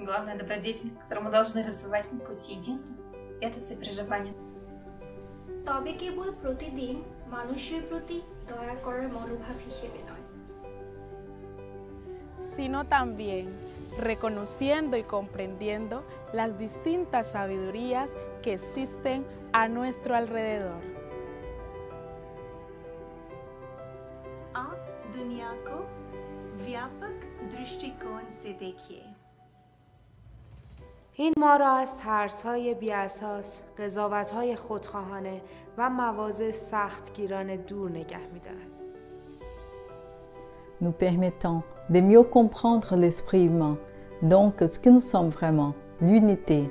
Главная добродетель, которую мы должны развивать на пути единства, это сопереживание. তবে কেবল প্রতিদিন মানুষের প্রতি দয়া করার মনোভাব হিসেবে নয় sino también reconociendo y comprendiendo las distintas sabidurías que existen a nuestro alrededor. आप दुनिया को व्यापक दृष्टिकोण से این ما را از ترس های بیاساس، های خودخواهانه و مواضع سختگیرانه دور نگه می‌دارد. Nous permettant de mieux comprendre l'esprit humain, donc ce que nous sommes vraiment, l'unité.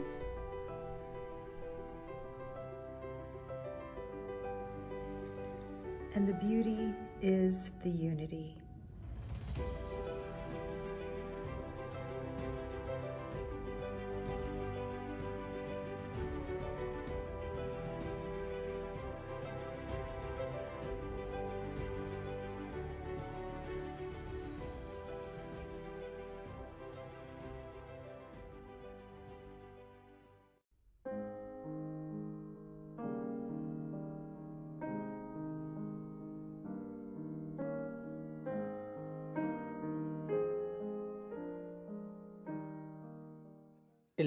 And the beauty is the unity.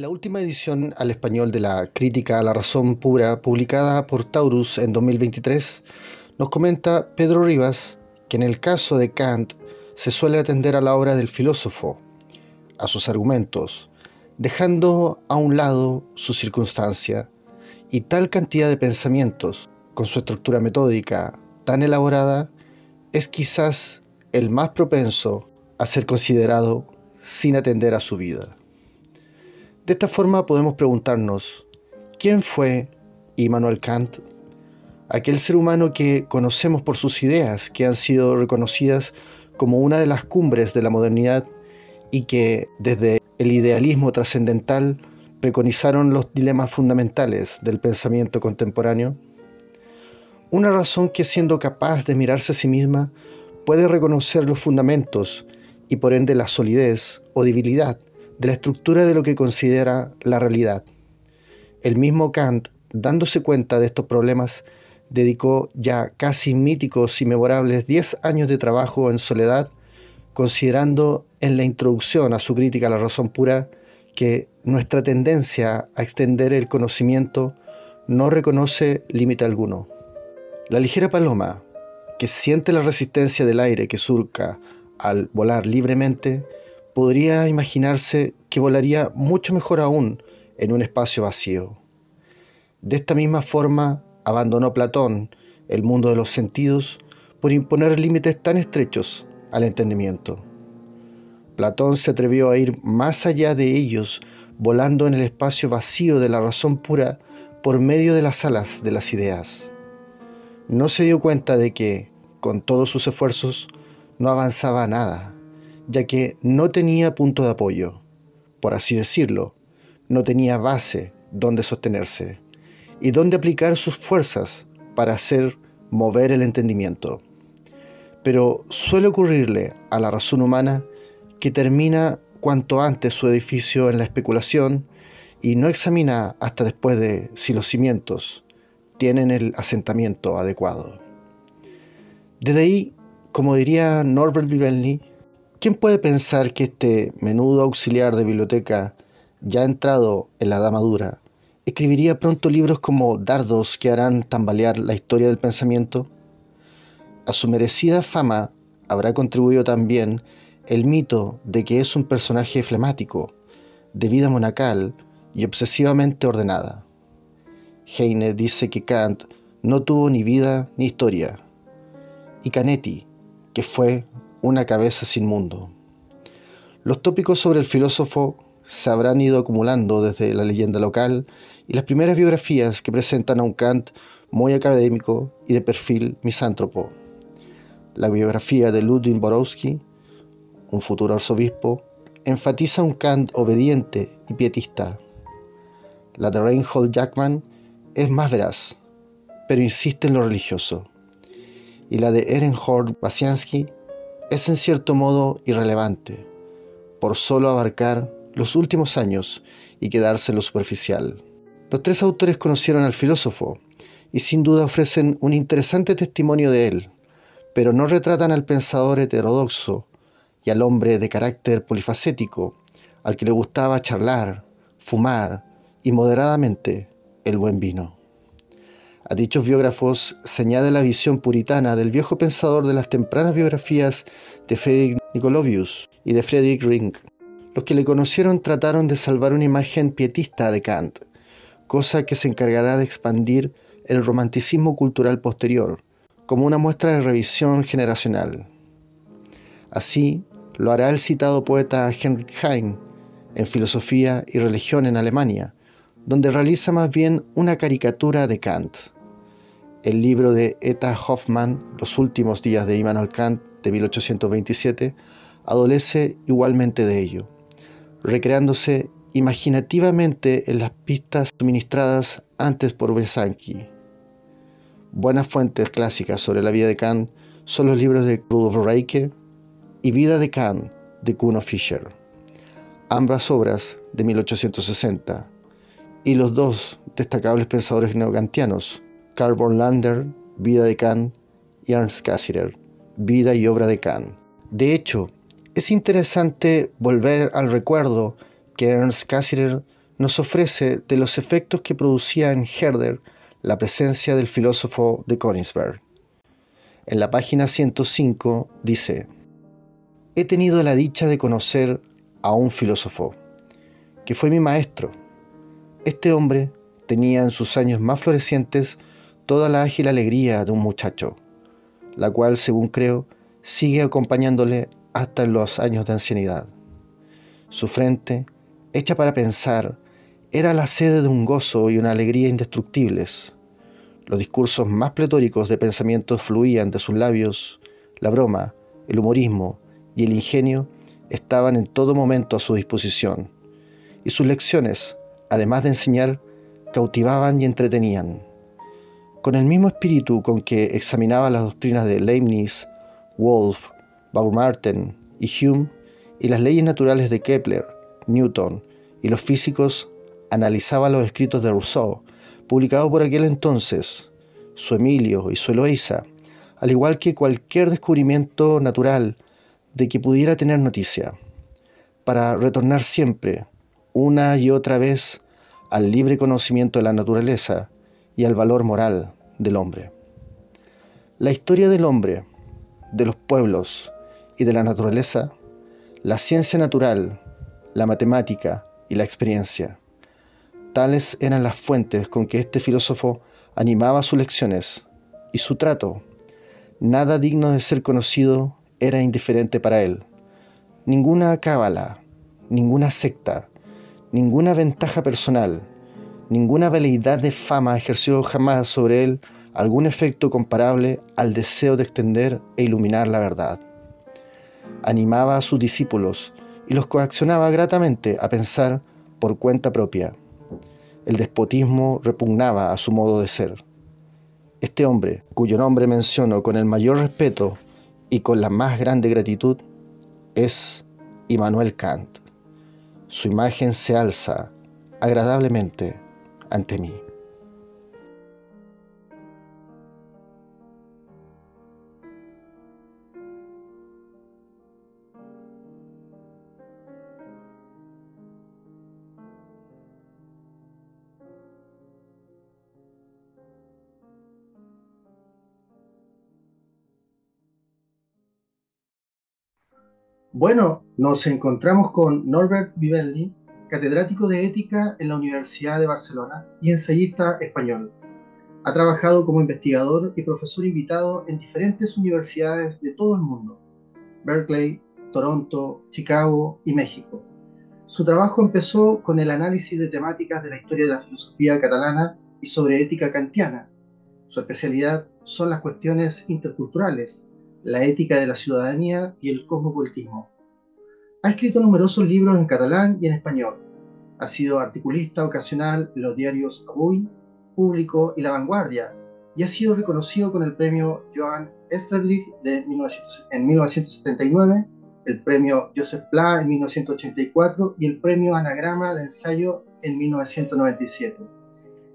la última edición al español de la Crítica a la Razón Pura, publicada por Taurus en 2023, nos comenta Pedro Rivas que en el caso de Kant se suele atender a la obra del filósofo, a sus argumentos, dejando a un lado su circunstancia y tal cantidad de pensamientos, con su estructura metódica tan elaborada, es quizás el más propenso a ser considerado sin atender a su vida. De esta forma podemos preguntarnos, ¿quién fue Immanuel Kant? Aquel ser humano que conocemos por sus ideas, que han sido reconocidas como una de las cumbres de la modernidad y que desde el idealismo trascendental preconizaron los dilemas fundamentales del pensamiento contemporáneo? Una razón que siendo capaz de mirarse a sí misma puede reconocer los fundamentos y por ende la solidez o debilidad de la estructura de lo que considera la realidad. El mismo Kant, dándose cuenta de estos problemas, dedicó ya casi míticos y memorables 10 años de trabajo en soledad, considerando en la introducción a su crítica a la razón pura que nuestra tendencia a extender el conocimiento no reconoce límite alguno. La ligera paloma, que siente la resistencia del aire que surca al volar libremente, podría imaginarse que volaría mucho mejor aún en un espacio vacío. De esta misma forma, abandonó Platón el mundo de los sentidos por imponer límites tan estrechos al entendimiento. Platón se atrevió a ir más allá de ellos, volando en el espacio vacío de la razón pura por medio de las alas de las ideas. No se dio cuenta de que, con todos sus esfuerzos, no avanzaba nada ya que no tenía punto de apoyo, por así decirlo, no tenía base donde sostenerse y donde aplicar sus fuerzas para hacer mover el entendimiento. Pero suele ocurrirle a la razón humana que termina cuanto antes su edificio en la especulación y no examina hasta después de si los cimientos tienen el asentamiento adecuado. Desde ahí, como diría Norbert Vivelli, ¿Quién puede pensar que este menudo auxiliar de biblioteca, ya entrado en la edad madura, escribiría pronto libros como dardos que harán tambalear la historia del pensamiento? A su merecida fama habrá contribuido también el mito de que es un personaje flemático, de vida monacal y obsesivamente ordenada. Heine dice que Kant no tuvo ni vida ni historia, y Canetti, que fue una cabeza sin mundo. Los tópicos sobre el filósofo se habrán ido acumulando desde la leyenda local y las primeras biografías que presentan a un Kant muy académico y de perfil misántropo. La biografía de Ludwig Borowski, un futuro arzobispo, enfatiza un Kant obediente y pietista. La de Reinhold Jackman es más veraz, pero insiste en lo religioso. Y la de Ehrenhard Basiansky es en cierto modo irrelevante, por solo abarcar los últimos años y quedarse en lo superficial. Los tres autores conocieron al filósofo y sin duda ofrecen un interesante testimonio de él, pero no retratan al pensador heterodoxo y al hombre de carácter polifacético, al que le gustaba charlar, fumar y moderadamente el buen vino. A dichos biógrafos se añade la visión puritana del viejo pensador de las tempranas biografías de Friedrich Nicolovius y de Friedrich Ring. Los que le conocieron trataron de salvar una imagen pietista de Kant, cosa que se encargará de expandir el romanticismo cultural posterior, como una muestra de revisión generacional. Así lo hará el citado poeta Heinrich Heine en Filosofía y Religión en Alemania, donde realiza más bien una caricatura de Kant. El libro de Eta Hoffman, Los últimos días de Immanuel Kant, de 1827, adolece igualmente de ello, recreándose imaginativamente en las pistas suministradas antes por Besanqui. Buenas fuentes clásicas sobre la vida de Kant son los libros de Rudolf Reike y Vida de Kant de Kuno Fischer, ambas obras de 1860 y los dos destacables pensadores neocantianos, Karl von Lander, Vida de Kant, y Ernst Cassirer, Vida y obra de Kant. De hecho, es interesante volver al recuerdo que Ernst Cassirer nos ofrece de los efectos que producía en Herder la presencia del filósofo de Königsberg. En la página 105 dice, He tenido la dicha de conocer a un filósofo, que fue mi maestro, este hombre tenía en sus años más florecientes toda la ágil alegría de un muchacho, la cual, según creo, sigue acompañándole hasta los años de ancianidad. Su frente, hecha para pensar, era la sede de un gozo y una alegría indestructibles. Los discursos más pletóricos de pensamientos fluían de sus labios, la broma, el humorismo y el ingenio estaban en todo momento a su disposición, y sus lecciones, además de enseñar, cautivaban y entretenían. Con el mismo espíritu con que examinaba las doctrinas de Leibniz, Wolff, Baumarten y Hume, y las leyes naturales de Kepler, Newton y los físicos, analizaba los escritos de Rousseau, publicados por aquel entonces, su Emilio y su Eloisa, al igual que cualquier descubrimiento natural de que pudiera tener noticia, para retornar siempre, una y otra vez al libre conocimiento de la naturaleza y al valor moral del hombre. La historia del hombre, de los pueblos y de la naturaleza, la ciencia natural, la matemática y la experiencia. Tales eran las fuentes con que este filósofo animaba sus lecciones y su trato. Nada digno de ser conocido era indiferente para él. Ninguna cábala, ninguna secta, ninguna ventaja personal, ninguna veleidad de fama ejerció jamás sobre él algún efecto comparable al deseo de extender e iluminar la verdad. Animaba a sus discípulos y los coaccionaba gratamente a pensar por cuenta propia. El despotismo repugnaba a su modo de ser. Este hombre, cuyo nombre menciono con el mayor respeto y con la más grande gratitud, es Immanuel Kant su imagen se alza agradablemente ante mí. Bueno, nos encontramos con Norbert Vivelli, catedrático de ética en la Universidad de Barcelona y ensayista español. Ha trabajado como investigador y profesor invitado en diferentes universidades de todo el mundo, Berkeley, Toronto, Chicago y México. Su trabajo empezó con el análisis de temáticas de la historia de la filosofía catalana y sobre ética kantiana. Su especialidad son las cuestiones interculturales, la ética de la ciudadanía y el cosmopolitismo. Ha escrito numerosos libros en catalán y en español. Ha sido articulista ocasional de los diarios Avui, Público y La Vanguardia y ha sido reconocido con el premio Joan Esterlich de en 1979, el premio Joseph Pla en 1984 y el premio Anagrama de Ensayo en 1997.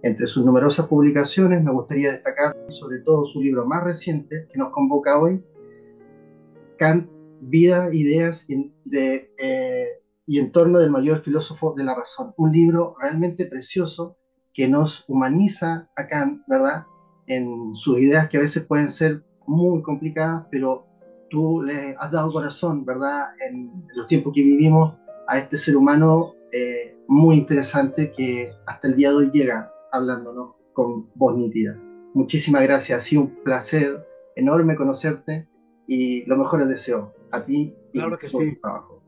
Entre sus numerosas publicaciones me gustaría destacar sobre todo su libro más reciente que nos convoca hoy, Kant Vida, Ideas de, eh, y Entorno del Mayor Filósofo de la Razón. Un libro realmente precioso que nos humaniza a Kant, ¿verdad? En sus ideas que a veces pueden ser muy complicadas, pero tú le has dado corazón, ¿verdad? En los tiempos que vivimos a este ser humano eh, muy interesante que hasta el día de hoy llega hablándonos con voz nítida. Muchísimas gracias, ha sido un placer enorme conocerte y lo mejor es deseo a ti y a que por tu trabajo.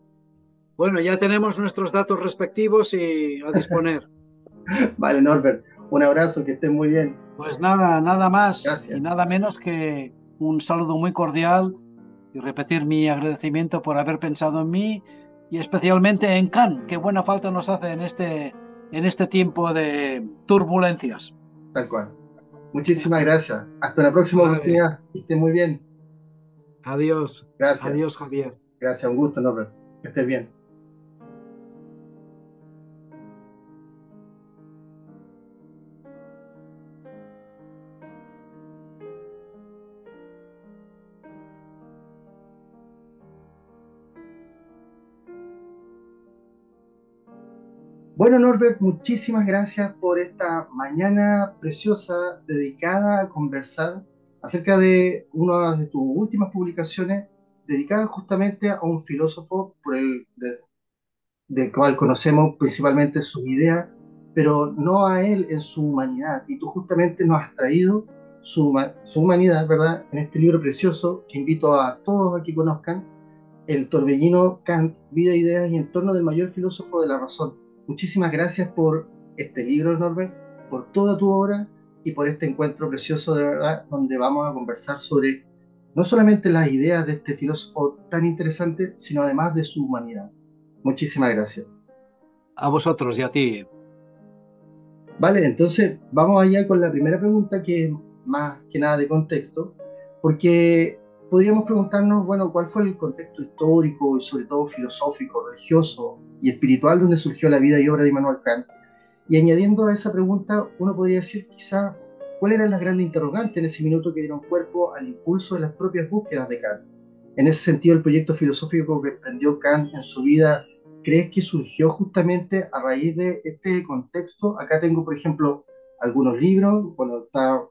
Bueno, ya tenemos nuestros datos respectivos y a disponer. vale, Norbert, un abrazo, que estén muy bien. Pues nada, nada más y nada menos que un saludo muy cordial y repetir mi agradecimiento por haber pensado en mí y especialmente en Can, que buena falta nos hace en este, en este tiempo de turbulencias. Tal cual. Muchísimas gracias. Hasta la próxima Que esté muy bien. Adiós. Gracias. Adiós, Javier. Gracias, un gusto, Norbert. Que estés bien. Bueno, Norbert, muchísimas gracias por esta mañana preciosa dedicada a conversar acerca de una de tus últimas publicaciones dedicada justamente a un filósofo por el, de, del cual conocemos principalmente sus ideas, pero no a él en su humanidad. Y tú justamente nos has traído su, su humanidad, ¿verdad? En este libro precioso que invito a todos a que conozcan, El torbellino Kant, Vida, Ideas y Entorno del Mayor Filósofo de la Razón. Muchísimas gracias por este libro, Norbert, por toda tu obra y por este encuentro precioso de verdad donde vamos a conversar sobre no solamente las ideas de este filósofo tan interesante, sino además de su humanidad. Muchísimas gracias. A vosotros y a ti. Vale, entonces vamos allá con la primera pregunta que es más que nada de contexto, porque podríamos preguntarnos, bueno, ¿cuál fue el contexto histórico y sobre todo filosófico, religioso y espiritual donde surgió la vida y obra de Immanuel Kant? Y añadiendo a esa pregunta, uno podría decir quizá cuál eran las grandes interrogantes en ese minuto que dieron cuerpo al impulso de las propias búsquedas de Kant. En ese sentido, el proyecto filosófico que emprendió Kant en su vida, ¿crees que surgió justamente a raíz de este contexto? Acá tengo, por ejemplo, algunos libros, bueno, está,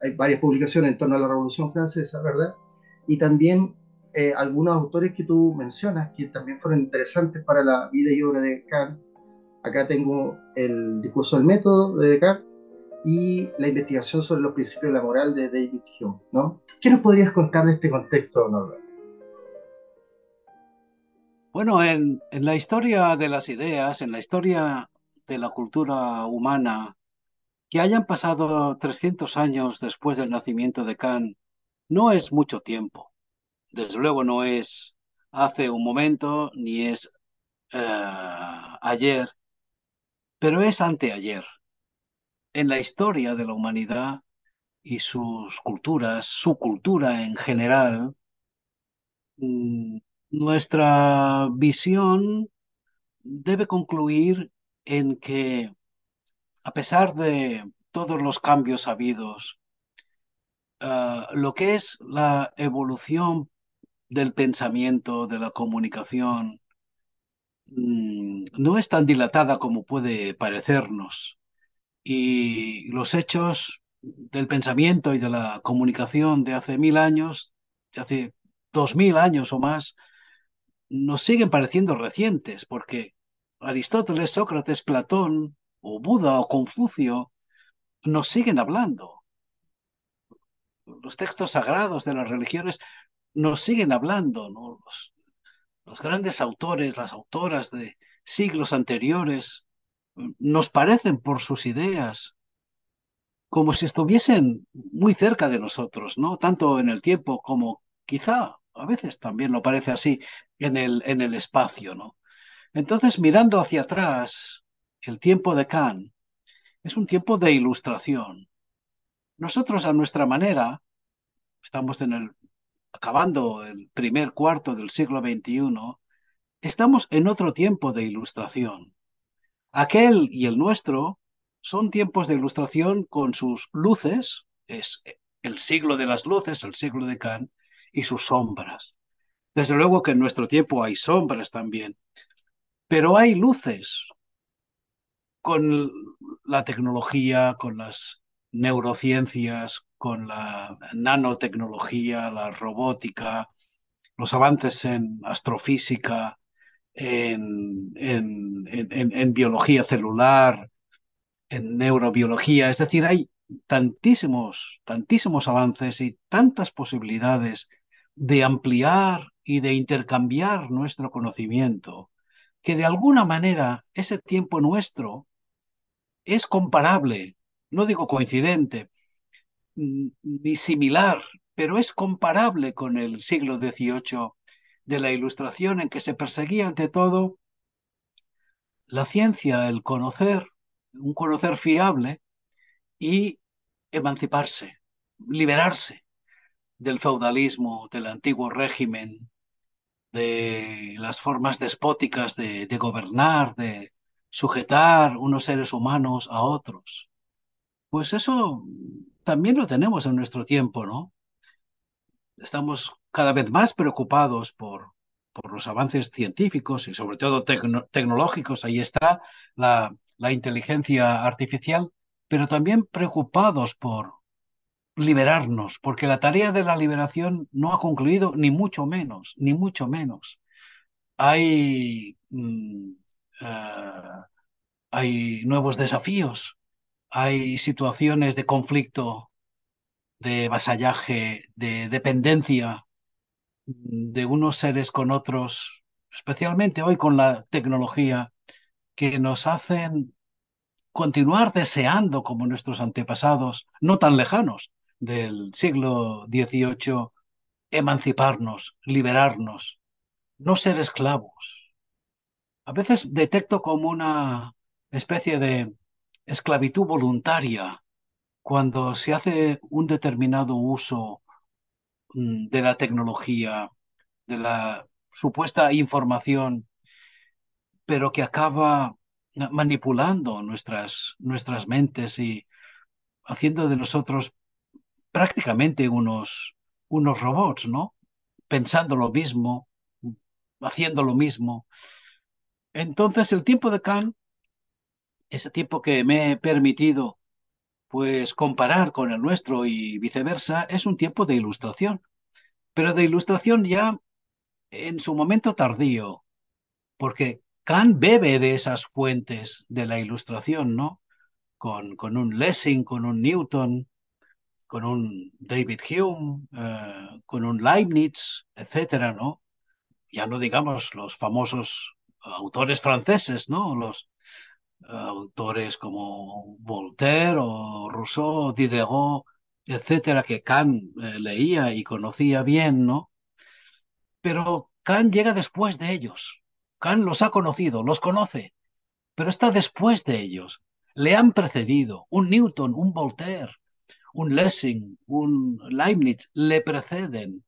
hay varias publicaciones en torno a la Revolución Francesa, ¿verdad? Y también eh, algunos autores que tú mencionas que también fueron interesantes para la vida y obra de Kant, Acá tengo el discurso del método de Descartes y la investigación sobre los principios de la moral de David Hume. ¿no? ¿Qué nos podrías contar de este contexto, Norbert? Bueno, en, en, la historia de las ideas, en la historia de la cultura humana, que hayan pasado 300 años después del nacimiento de Kant, no es mucho tiempo. Desde luego no es hace un momento, ni es eh, ayer, pero es anteayer. En la historia de la humanidad y sus culturas, su cultura en general, mm, nuestra visión debe concluir en que, a pesar de todos los cambios habidos, ah, lo que es la evolución del pensamiento, de la comunicación, Mm, no es tan dilatada como puede parecernos. Y los hechos del pensamiento y de la comunicación de hace mil años, de hace dos mil años o más, nos siguen pareciendo recientes, porque Aristóteles, Sócrates, Platón, o Buda o Confucio, nos siguen hablando. Los textos sagrados de las religiones nos siguen hablando, ¿no? los grandes autores, las autoras de siglos anteriores, nos parecen por sus ideas como si estuviesen muy cerca de nosotros, ¿no? Tanto en el tiempo como quizá a veces también lo parece así en el, en el espacio, ¿no? Entonces, mirando hacia atrás, el tiempo de Kant es un tiempo de ilustración. Nosotros a nuestra manera, estamos en el acabando el primer cuarto del siglo XXI, estamos en otro tiempo de ilustración. Aquel y el nuestro son tiempos de ilustración con sus luces, es el siglo de las luces, el siglo de Kant, y sus sombras. Desde luego que en nuestro tiempo hay sombras también, pero hay luces con la tecnología, con las neurociencias, con la nanotecnología, la robótica, los avances en astrofísica, en, biología celular, en neurobiología. Es decir, hay tantísimos, tantísimos avances y tantas posibilidades de ampliar y de intercambiar nuestro conocimiento, que de alguna manera ese tiempo nuestro es comparable, no digo coincidente, disimilar, pero es comparable con el siglo XVIII de la Ilustración, en que se perseguía ante todo la ciencia, el conocer, un conocer fiable y emanciparse, liberarse del feudalismo, del antiguo régimen, de las formas despóticas de, de gobernar, de sujetar unos seres humanos a otros. Pues eso también lo tenemos en nuestro tiempo, ¿no? Estamos cada vez más preocupados por, por los avances científicos y sobre todo tecnológicos, ahí está la, inteligencia artificial, pero también preocupados por liberarnos, porque la tarea de la liberación no ha concluido, ni mucho menos, ni mucho menos. Hay, mm, eh, hay nuevos desafíos hay situaciones de conflicto, de vasallaje, de dependencia de unos seres con otros, especialmente hoy con la tecnología, que nos hacen continuar deseando como nuestros antepasados, no tan lejanos del siglo XVIII, emanciparnos, liberarnos, no ser esclavos. A veces detecto como una especie de esclavitud voluntaria, cuando se hace un determinado uso mm, de la tecnología, de la supuesta información, pero que acaba manipulando nuestras, nuestras mentes y haciendo de nosotros prácticamente unos, unos robots, ¿no? Pensando lo mismo, haciendo lo mismo. Entonces el tiempo de Kant ese tiempo que me he permitido pues comparar con el nuestro y viceversa es un tiempo de ilustración, pero de ilustración ya en su momento tardío, porque Kant bebe de esas fuentes de la ilustración, ¿no? Con, con un Lessing, con un Newton, con un David Hume, eh, con un Leibniz, etcétera, ¿no? Ya no digamos los famosos autores franceses, ¿no? Los autores como Voltaire o Rousseau, Diderot, etcétera, que Kant eh, leía y conocía bien, ¿no? Pero Kant llega después de ellos. Kant los ha conocido, los conoce, pero está después de ellos. Le han precedido un Newton, un Voltaire, un Lessing, un Leibniz, le preceden.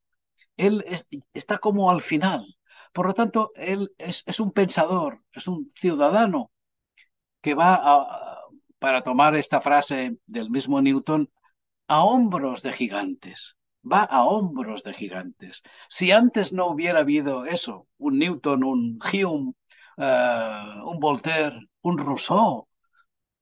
Él está como al final. Por lo tanto, él es un pensador, es un ciudadano que va a, para tomar esta frase del mismo Newton, a hombros de gigantes, va a hombros de gigantes. Si antes no hubiera habido eso, un Newton, un Hume, eh, un Voltaire, un Rousseau,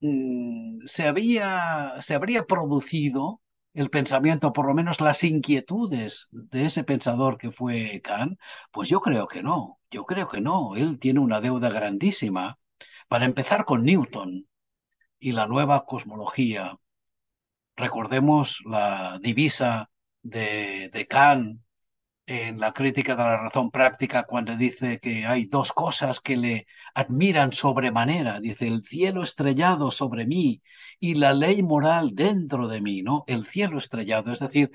mm, se, había, se habría producido el pensamiento, por lo menos las inquietudes de ese pensador que fue Kant, pues yo creo que no, yo creo que no. Él tiene una deuda grandísima para empezar con Newton y la nueva cosmología, recordemos la divisa de, Kant en la crítica de la razón práctica cuando dice que hay dos cosas que le admiran sobremanera. Dice, el cielo estrellado sobre mí y la ley moral dentro de mí, ¿no? El cielo estrellado, es decir,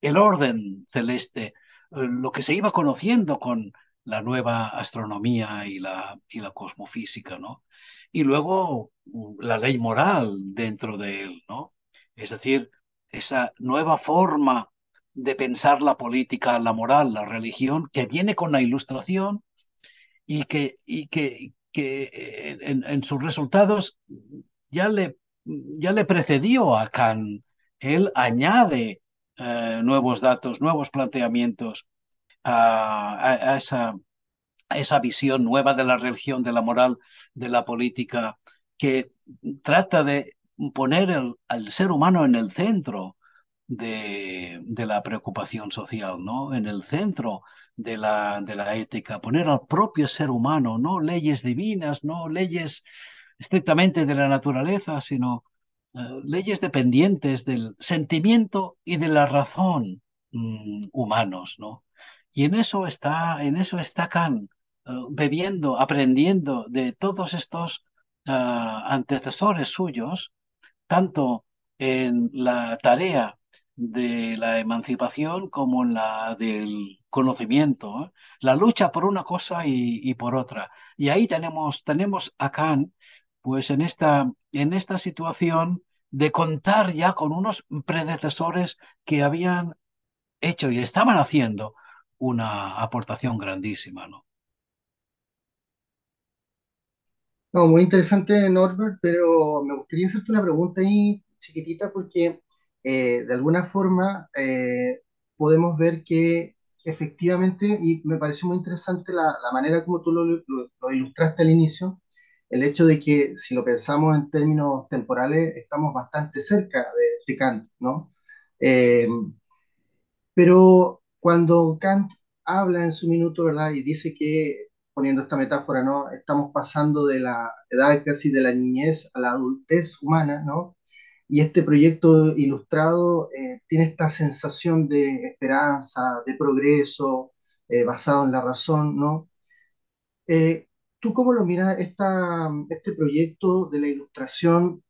el orden celeste, eh, lo que se iba conociendo con la nueva astronomía y la, y la cosmofísica, ¿no? Y luego mm, la ley moral dentro de él, ¿no? Es decir, esa nueva forma de pensar la política, la moral, la religión, que viene con la ilustración y que, y que, que eh, en, sus resultados ya le, ya le precedió a Kant. Él añade eh, nuevos datos, nuevos planteamientos, a, esa, esa visión nueva de la religión, de la moral, de la política, que trata de poner al ser humano en el centro de, la preocupación social, ¿no? En el centro de la, de la ética, poner al propio ser humano, no leyes divinas, no leyes estrictamente de la naturaleza, sino eh, leyes dependientes del sentimiento y de la razón mm, humanos, ¿no? Y en eso está, en eso está Kant, eh, bebiendo, aprendiendo de todos estos ah, antecesores suyos, tanto en la tarea de la emancipación como en la del conocimiento, la lucha por una cosa y, por otra. Y ahí tenemos, tenemos a Kant, pues en esta, en esta situación de contar ya con unos predecesores que habían hecho y estaban haciendo una aportación grandísima, ¿no? No, muy interesante, Norbert, pero me gustaría hacerte una pregunta ahí chiquitita porque eh, de alguna forma eh, podemos ver que efectivamente, y me pareció muy interesante la, la manera como tú lo, lo, ilustraste al inicio, el hecho de que si lo pensamos en términos temporales, estamos bastante cerca de, Kant, ¿no? Eh, pero cuando Kant habla en su minuto, ¿verdad? Y dice que, poniendo esta metáfora, ¿no? Estamos pasando de la edad casi de la niñez a la adultez humana, ¿no? Y este proyecto ilustrado eh, tiene esta sensación de esperanza, de progreso, eh, basado en la razón, ¿no? Eh, ¿Tú cómo lo miras? ¿Este proyecto de la ilustración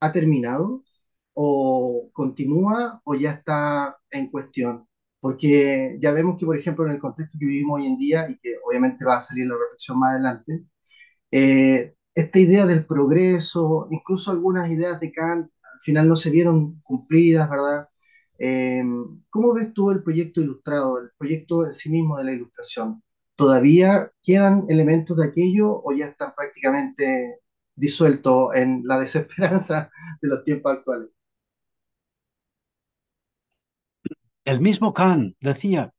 ha terminado o continúa o ya está en cuestión? Porque ya vemos que, por ejemplo, en el contexto que vivimos hoy en día, y que obviamente va a salir la reflexión más adelante, eh, esta idea del progreso, incluso algunas ideas de Kant, al final no se vieron cumplidas, ¿verdad? Eh, ¿Cómo ves tú el proyecto ilustrado, el proyecto en sí mismo de la ilustración? ¿Todavía quedan elementos de aquello o ya están prácticamente disueltos en la desesperanza de los tiempos actuales? El mismo Kant decía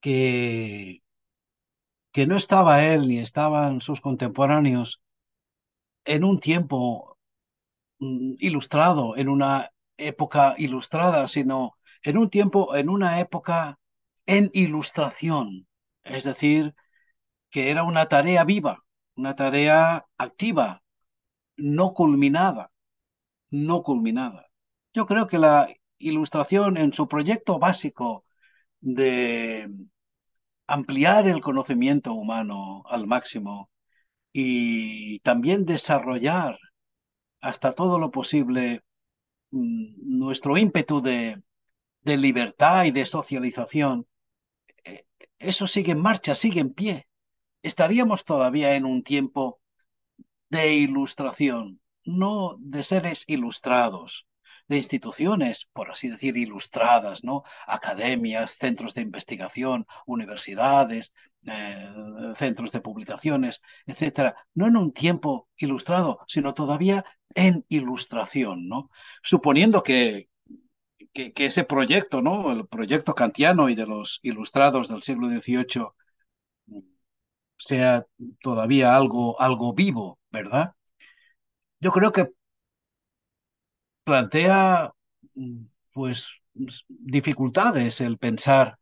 que, que no estaba él ni estaban sus contemporáneos en un tiempo mm, ilustrado, en una época ilustrada, sino en un tiempo, en una época en ilustración, es decir, que era una tarea viva, una tarea activa, no culminada, no culminada. Yo creo que la ilustración en su proyecto básico de ampliar el conocimiento humano al máximo y también desarrollar hasta todo lo posible mm, nuestro ímpetu de, libertad y de socialización, eh, eso sigue en marcha, sigue en pie. Estaríamos todavía en un tiempo de ilustración, no de seres ilustrados, de instituciones, por así decir, ilustradas, ¿no? Academias, centros de investigación, universidades, eh, centros de publicaciones, etcétera, no en un tiempo ilustrado, sino todavía en ilustración, ¿no? Suponiendo que, que, ese proyecto, ¿no? El proyecto kantiano y de los ilustrados del siglo XVIII sea todavía algo, algo vivo, ¿verdad? Yo creo que plantea pues dificultades el pensar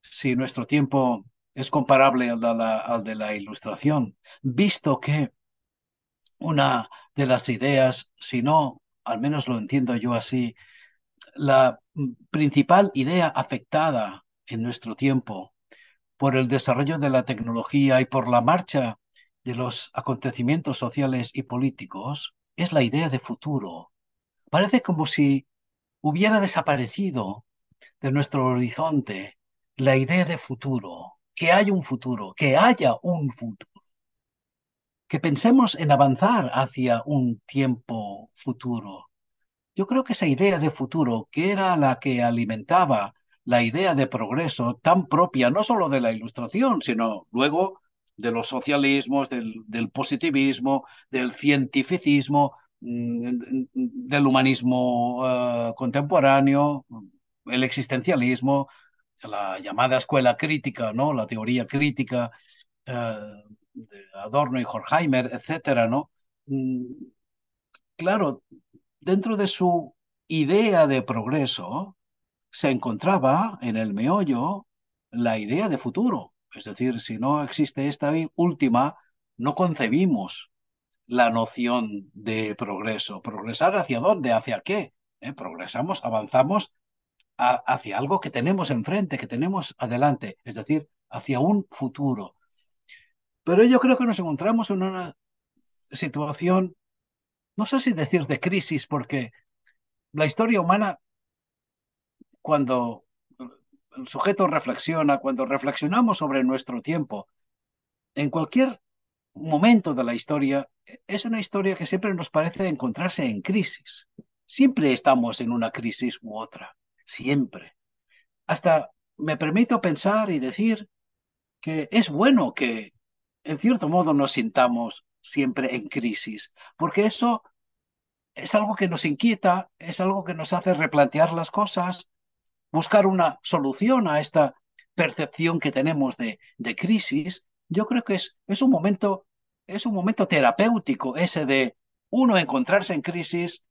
si nuestro tiempo es comparable al de la, al de la ilustración, visto que una de las ideas, si no, al menos lo entiendo yo así, la principal idea afectada en nuestro tiempo por el desarrollo de la tecnología y por la marcha de los acontecimientos sociales y políticos es la idea de futuro, Parece como si hubiera desaparecido de nuestro horizonte la idea de futuro, que hay un futuro, que haya un futuro, que pensemos en avanzar hacia un tiempo futuro. Yo creo que esa idea de futuro, que era la que alimentaba la idea de progreso tan propia, no solo de la ilustración, sino luego de los socialismos, del, del positivismo, del cientificismo, Mm, del humanismo eh, contemporáneo, el existencialismo, la llamada escuela crítica, ¿no? la teoría crítica eh, de Adorno y Horkheimer, etcétera, ¿no? Mm, claro, dentro de su idea de progreso se encontraba en el meollo la idea de futuro. Es decir, si no existe esta última, no concebimos la noción de progreso. ¿Progresar hacia dónde? ¿Hacia qué? ¿Eh? Progresamos, avanzamos hacia algo que tenemos enfrente, que tenemos adelante, es decir, hacia un futuro. Pero yo creo que nos encontramos en una situación, no sé si decir de crisis, porque la historia humana, cuando el sujeto reflexiona, cuando reflexionamos sobre nuestro tiempo, en cualquier momento de la historia e, es una historia que siempre nos parece encontrarse en crisis. Siempre estamos en una crisis u otra, siempre. Hasta me permito pensar y decir que es bueno que, en cierto modo, nos sintamos siempre en crisis, porque eso es algo que nos inquieta, es algo que nos hace replantear las cosas, buscar una solución a esta percepción que tenemos de, crisis yo creo que es, es un momento, es un momento terapéutico ese de uno encontrarse en crisis,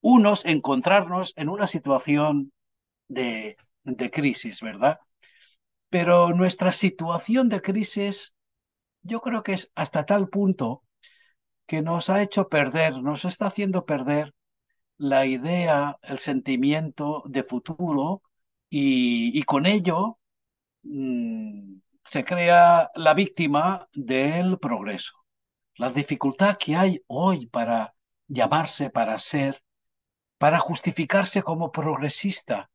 unos encontrarnos en una situación de, crisis, ¿verdad? Pero nuestra situación de crisis, yo creo que es hasta tal punto que nos ha hecho perder, nos está haciendo perder la idea, el sentimiento de futuro y, con ello mm, se crea la víctima del progreso. La dificultad que hay hoy para llamarse, para ser, para justificarse como progresista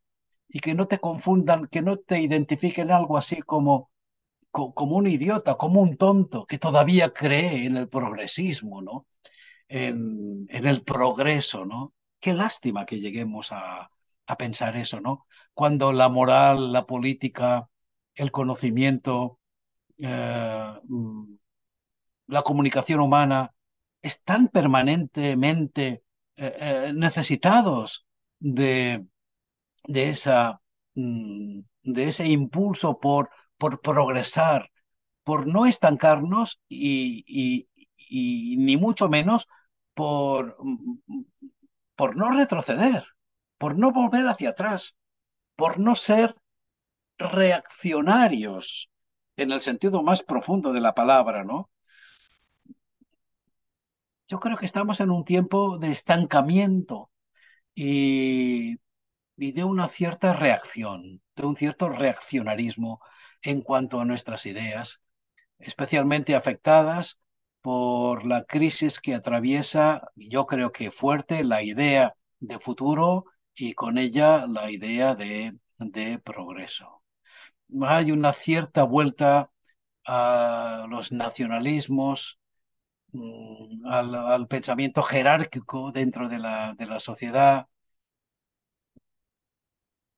y que no te confundan, que no te identifiquen algo así como, como un idiota, como un tonto, que todavía cree en el progresismo, ¿no? En, en el progreso, ¿no? Qué lástima que lleguemos a, a pensar eso, ¿no? Cuando la moral, la política, el conocimiento, eh, mm, la comunicación humana, están permanentemente eh, eh, necesitados de, esa, mm, de ese impulso por, por progresar, por no estancarnos y, y ni mucho menos por, mm, por no retroceder, por no volver hacia atrás, por no ser reaccionarios en el sentido más profundo de la palabra, ¿no? Yo creo que estamos en un tiempo de estancamiento y, de una cierta reacción, de un cierto reaccionarismo en cuanto a nuestras ideas, especialmente afectadas por la crisis que atraviesa, yo creo que fuerte, la idea de futuro y con ella la idea de, de progreso hay una cierta vuelta a los nacionalismos, mm, al, pensamiento jerárquico dentro de la, sociedad,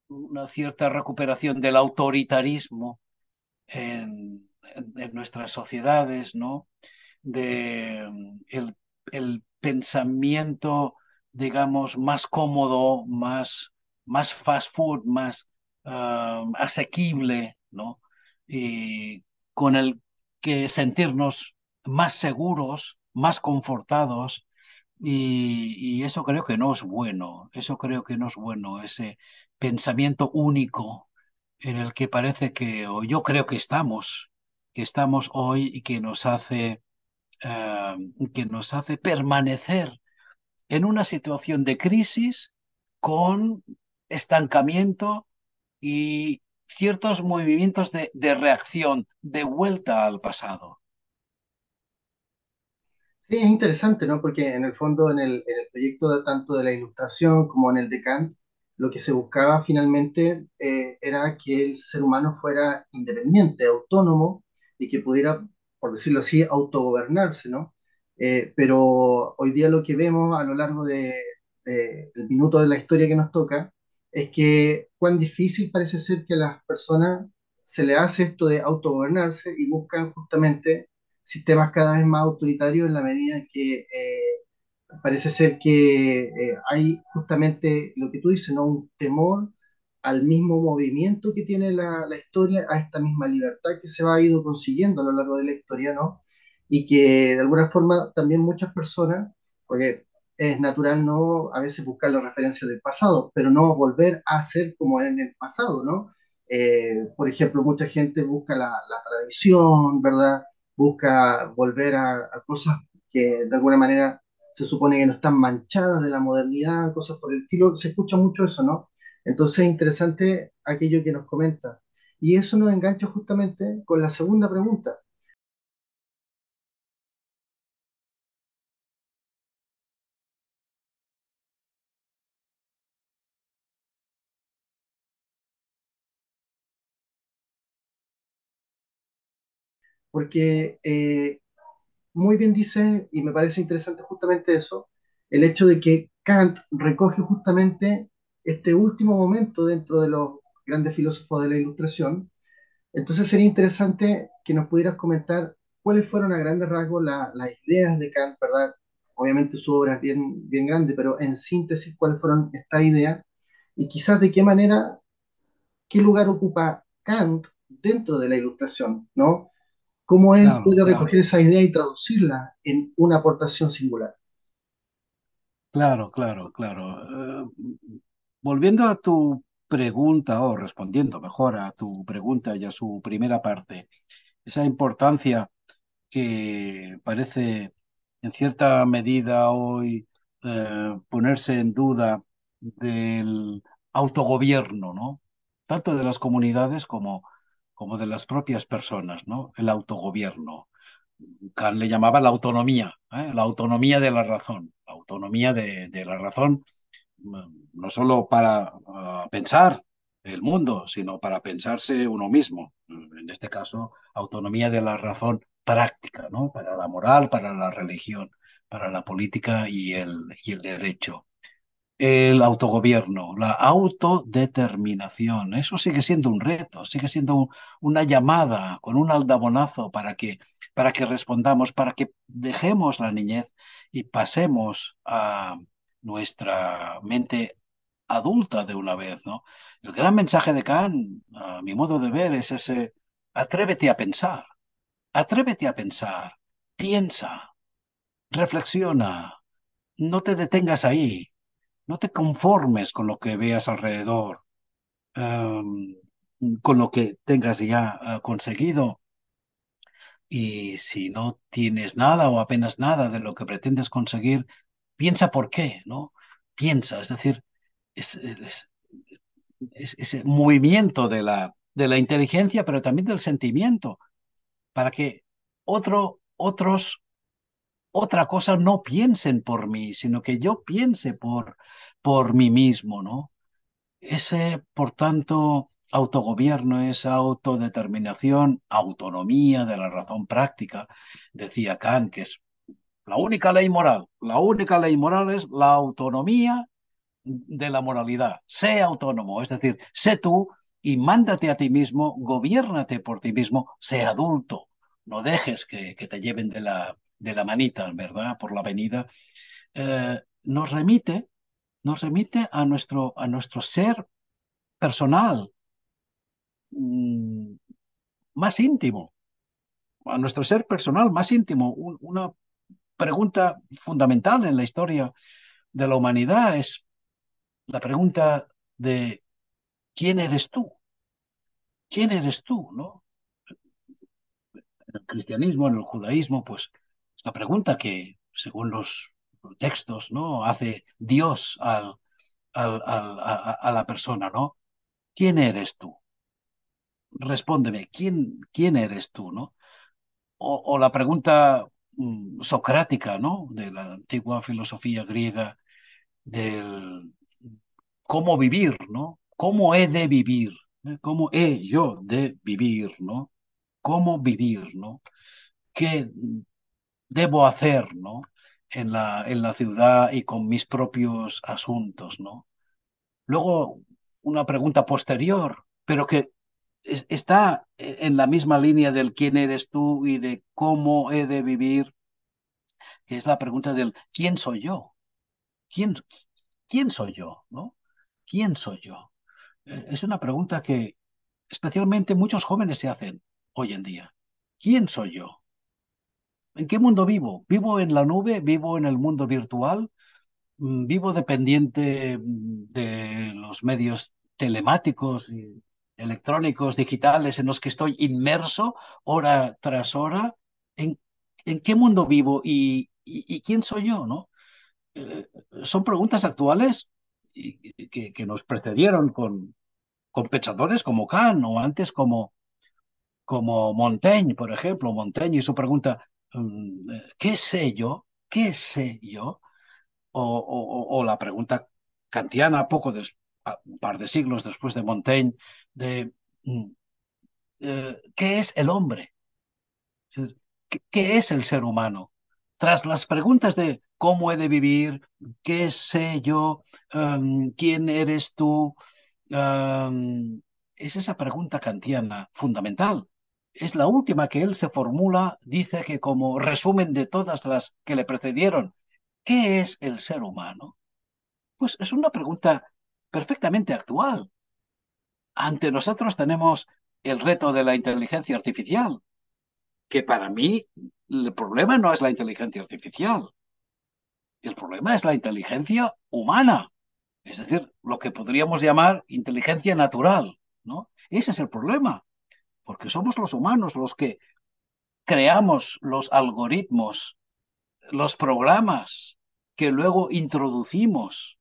una cierta recuperación del autoritarismo en, nuestras sociedades, ¿no? De mm, el, el, pensamiento, digamos, más cómodo, más, más fast food, más asequible, ¿no? Y con el que sentirnos más seguros, más confortados, y, eso creo que no es bueno, eso creo que no es bueno, ese pensamiento único en el que parece que, o yo creo que estamos, que estamos hoy y que nos hace, que nos hace permanecer en una situación de crisis con estancamiento, y ciertos movimientos de, de reacción, de vuelta al pasado. Sí, es interesante, ¿no? Porque en el fondo, en el, en el proyecto tanto de la ilustración como en el de lo que se buscaba finalmente eh, era que el ser humano fuera independiente, autónomo y que pudiera, por decirlo así, autogobernarse, ¿no? Eh, pero hoy día lo que vemos a lo largo del de el minuto de la historia que nos toca es que cuán difícil parece ser que a las personas se le hace esto de autogobernarse y buscan justamente sistemas cada vez más autoritarios en la medida en que eh, parece ser que eh, hay justamente lo que tú dices, ¿no? un temor al mismo movimiento que tiene la, historia, a esta misma libertad que se va ido consiguiendo a lo largo de la historia, ¿no? Y que de alguna forma también muchas personas, porque es natural no a veces buscar las referencias del pasado, pero no volver a ser como en el pasado, ¿no? Eh, por ejemplo, mucha gente busca la, tradición, ¿verdad? Busca volver a, a, cosas que de alguna manera se supone que no están manchadas de la modernidad, cosas por el estilo. Se escucha mucho eso, ¿no? Entonces es interesante aquello que nos comenta. Y eso nos engancha justamente con la segunda pregunta. porque eh, muy bien dice, y me parece interesante justamente eso, el hecho de que Kant recoge justamente este último momento dentro de los grandes filósofos de la Ilustración. Entonces sería interesante que nos pudieras comentar cuáles fueron a grandes rasgos las ideas de Kant, ¿verdad? Obviamente su obra es bien, bien grande, pero en síntesis, cuáles fueron estas ideas y quizás de qué manera, qué lugar ocupa Kant dentro de la Ilustración, ¿no? cómo él puede recoger esa idea y traducirla en una aportación singular. Claro, claro, claro. Eh, volviendo a tu pregunta, o respondiendo mejor a tu pregunta y a su primera parte, esa importancia que parece en cierta medida hoy eh, ponerse en duda del autogobierno, ¿no? Tanto de las comunidades como como de las propias personas, ¿no? El autogobierno. Kant le llamaba la autonomía, ¿eh? la autonomía de la razón, la autonomía de, la razón, mm, no solo para ah, pensar el mundo, sino para pensarse uno mismo. En este caso, autonomía de la razón práctica, ¿no? Para la moral, para la religión, para la política y y el derecho el autogobierno, la autodeterminación. Eso sigue siendo un reto, sigue siendo una llamada con un aldabonazo para que, para que respondamos, para que dejemos la niñez y pasemos a nuestra mente adulta de una vez. ¿no? El gran mensaje de Kant, a mi modo de ver, es ese, atrévete a pensar, atrévete a pensar, piensa, reflexiona, no te detengas ahí, no te conformes con lo que veas alrededor, con lo que tengas ya ah, conseguido. Y si no tienes nada o apenas nada de lo que pretendes conseguir, piensa por qué, ¿no? Piensa, es decir, es, ese movimiento de la, de la inteligencia, pero también del sentimiento, para que otro, otros otra cosa no piensen por mí, sino que yo piense por, por mí mismo, ¿no? Ese, por tanto, autogobierno, esa autodeterminación, autonomía de la razón práctica, decía Kant, que es la única ley moral. La única ley moral es la autonomía de la moralidad. Sé autónomo, es decir, sé tú y mándate a ti mismo, gobiérnate por ti mismo, sé adulto. No dejes que, que te lleven de la, de la manita, ¿verdad? Por la avenida, eh, nos remite, nos remite a nuestro, a nuestro ser personal, mm, más íntimo, a nuestro ser personal más íntimo. una pregunta fundamental en la historia de la humanidad es la pregunta de ¿quién eres tú? ¿Quién eres tú? ¿No? En el cristianismo, en el judaísmo, pues la pregunta que, según los textos, ¿no? hace Dios al, a, la persona, ¿no? ¿Quién eres tú? Respóndeme, ¿quién, quién eres tú? ¿no? O, la pregunta mm, socrática, ¿no? De la antigua filosofía griega, del cómo vivir, ¿no? ¿Cómo he de vivir? ¿Eh? ¿Cómo he yo de vivir, no? ¿Cómo vivir, no? ¿Qué debo hacer, ¿no? En la, en la ciudad y con mis propios asuntos, ¿no? Luego, una pregunta posterior, pero que está en la misma línea del quién eres tú y de cómo he de vivir, que es la pregunta del quién soy yo. ¿Quién, quién soy yo? ¿no? ¿Quién soy yo? Eh, es una pregunta que especialmente muchos jóvenes se hacen hoy en día. ¿Quién soy yo? ¿En qué mundo vivo? ¿Vivo en la nube? ¿Vivo en el mundo virtual? Mm, ¿Vivo dependiente mm, de los medios telemáticos, electrónicos, digitales en los que estoy inmerso hora tras hora? ¿En, qué mundo vivo y, quién soy yo? ¿no? Eh, son preguntas actuales que, nos precedieron con, con, pensadores como Kant o antes como, como Montaigne, por ejemplo, Montaigne y su pregunta, Mm, eh, ¿qué sé yo? ¿Qué sé yo? O, la pregunta kantiana, poco de, un par de siglos después de Montaigne, de mm, eh, ¿qué es el hombre? ¿Qué es el ser humano? Tras las preguntas de cómo he de vivir, qué sé yo, em, quién eres tú, em, es esa pregunta kantiana fundamental es la última que él se formula, dice que como resumen de todas las que le precedieron, ¿qué es el ser humano? Pues es una pregunta perfectamente actual. Ante nosotros tenemos el reto de la inteligencia artificial, que para mí el problema no es la inteligencia artificial, el problema es la inteligencia humana, es decir, lo que podríamos llamar inteligencia natural, ¿no? Ese es el problema porque somos los humanos los que creamos los algoritmos, los programas que luego introducimos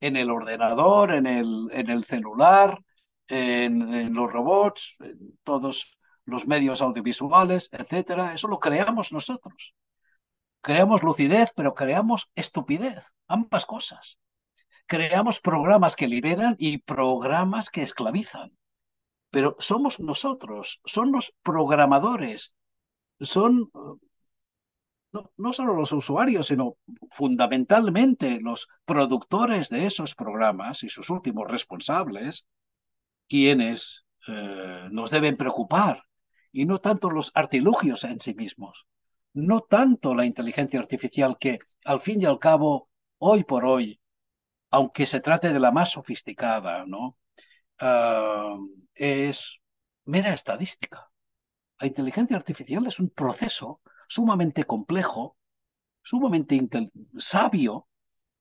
en el ordenador, en el, en el celular, en, en, los robots, en todos los medios audiovisuales, etcétera. Eso lo creamos nosotros. Creamos lucidez, pero creamos estupidez, ambas cosas. Creamos programas que liberan y programas que esclavizan pero somos nosotros, son los programadores, son eh, no, solo los usuarios, sino fundamentalmente los productores de esos programas y sus últimos responsables, quienes eh, nos deben preocupar, y no tanto los artilugios en sí mismos, no tanto la inteligencia artificial que, al fin y al cabo, hoy por hoy, aunque se trate de la más sofisticada, ¿no? Ah, es mera estadística. La inteligencia artificial es un proceso sumamente complejo, sumamente sabio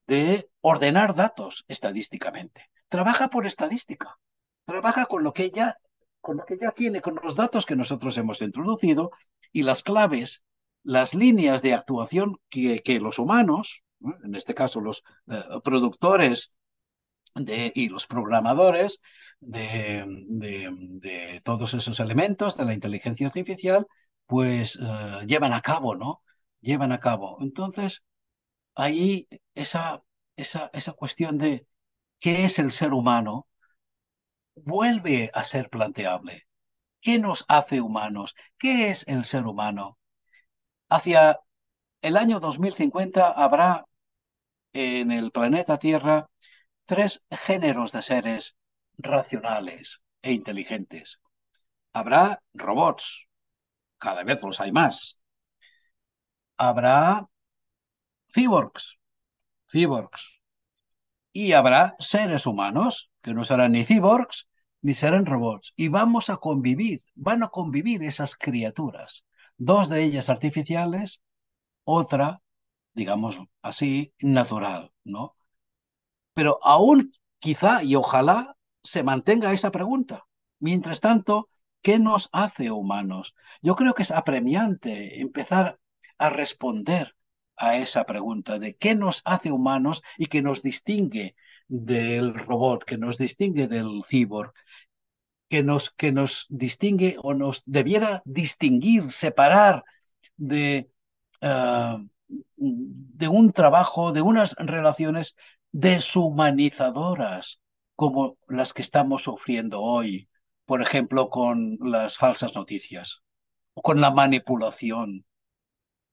de ordenar datos estadísticamente. Trabaja por estadística, trabaja con lo que ella con lo que tiene, con los datos que nosotros hemos introducido y las claves, las líneas de actuación que, que los humanos, en este caso los eh, productores y los programadores de, todos esos elementos de la inteligencia artificial, pues eh, llevan a cabo, ¿no? Llevan a cabo. Entonces, ahí esa, esa, esa cuestión de qué es el ser humano vuelve a ser planteable. ¿Qué nos hace humanos? ¿Qué es el ser humano? Hacia el año 2050 habrá en el planeta Tierra tres géneros de seres racionales e inteligentes. Habrá robots, cada vez los hay más. Habrá cyborgs, cyborgs. Y habrá seres humanos que no serán ni cyborgs ni serán robots. Y vamos a convivir, van a convivir esas criaturas. Dos de ellas artificiales, otra, digamos así, natural, ¿no? Pero aún quizá y ojalá se mantenga esa pregunta. Mientras tanto, ¿qué nos hace humanos? Yo creo que es apremiante empezar a responder a esa pregunta de qué nos hace humanos y que nos distingue del robot, que nos distingue del cyborg, que nos, que nos distingue o nos debiera distinguir, separar de, ah, de un trabajo, de unas relaciones deshumanizadoras como las que estamos sufriendo hoy, por ejemplo, con las falsas noticias, o con la manipulación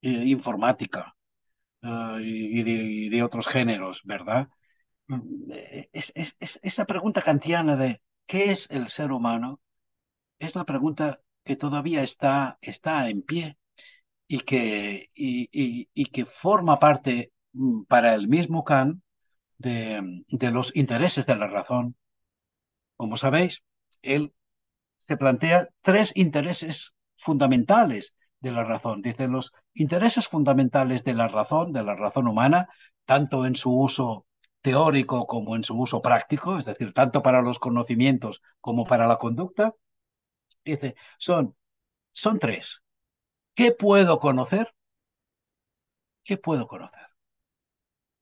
eh, informática eh, y, de, otros géneros, ¿verdad? Mm. Eh, es, esa pregunta kantiana de ¿qué es el ser humano? Es la pregunta que todavía está, está en pie y que, y, y que forma parte mm, para el mismo Kant de, los intereses de la razón. Como sabéis, él se plantea tres intereses fundamentales de la razón. Dice, los intereses fundamentales de la razón, de la razón humana, tanto en su uso teórico como en su uso práctico, es decir, tanto para los conocimientos como para la conducta, dice, son, son tres. ¿Qué puedo conocer? ¿Qué puedo conocer?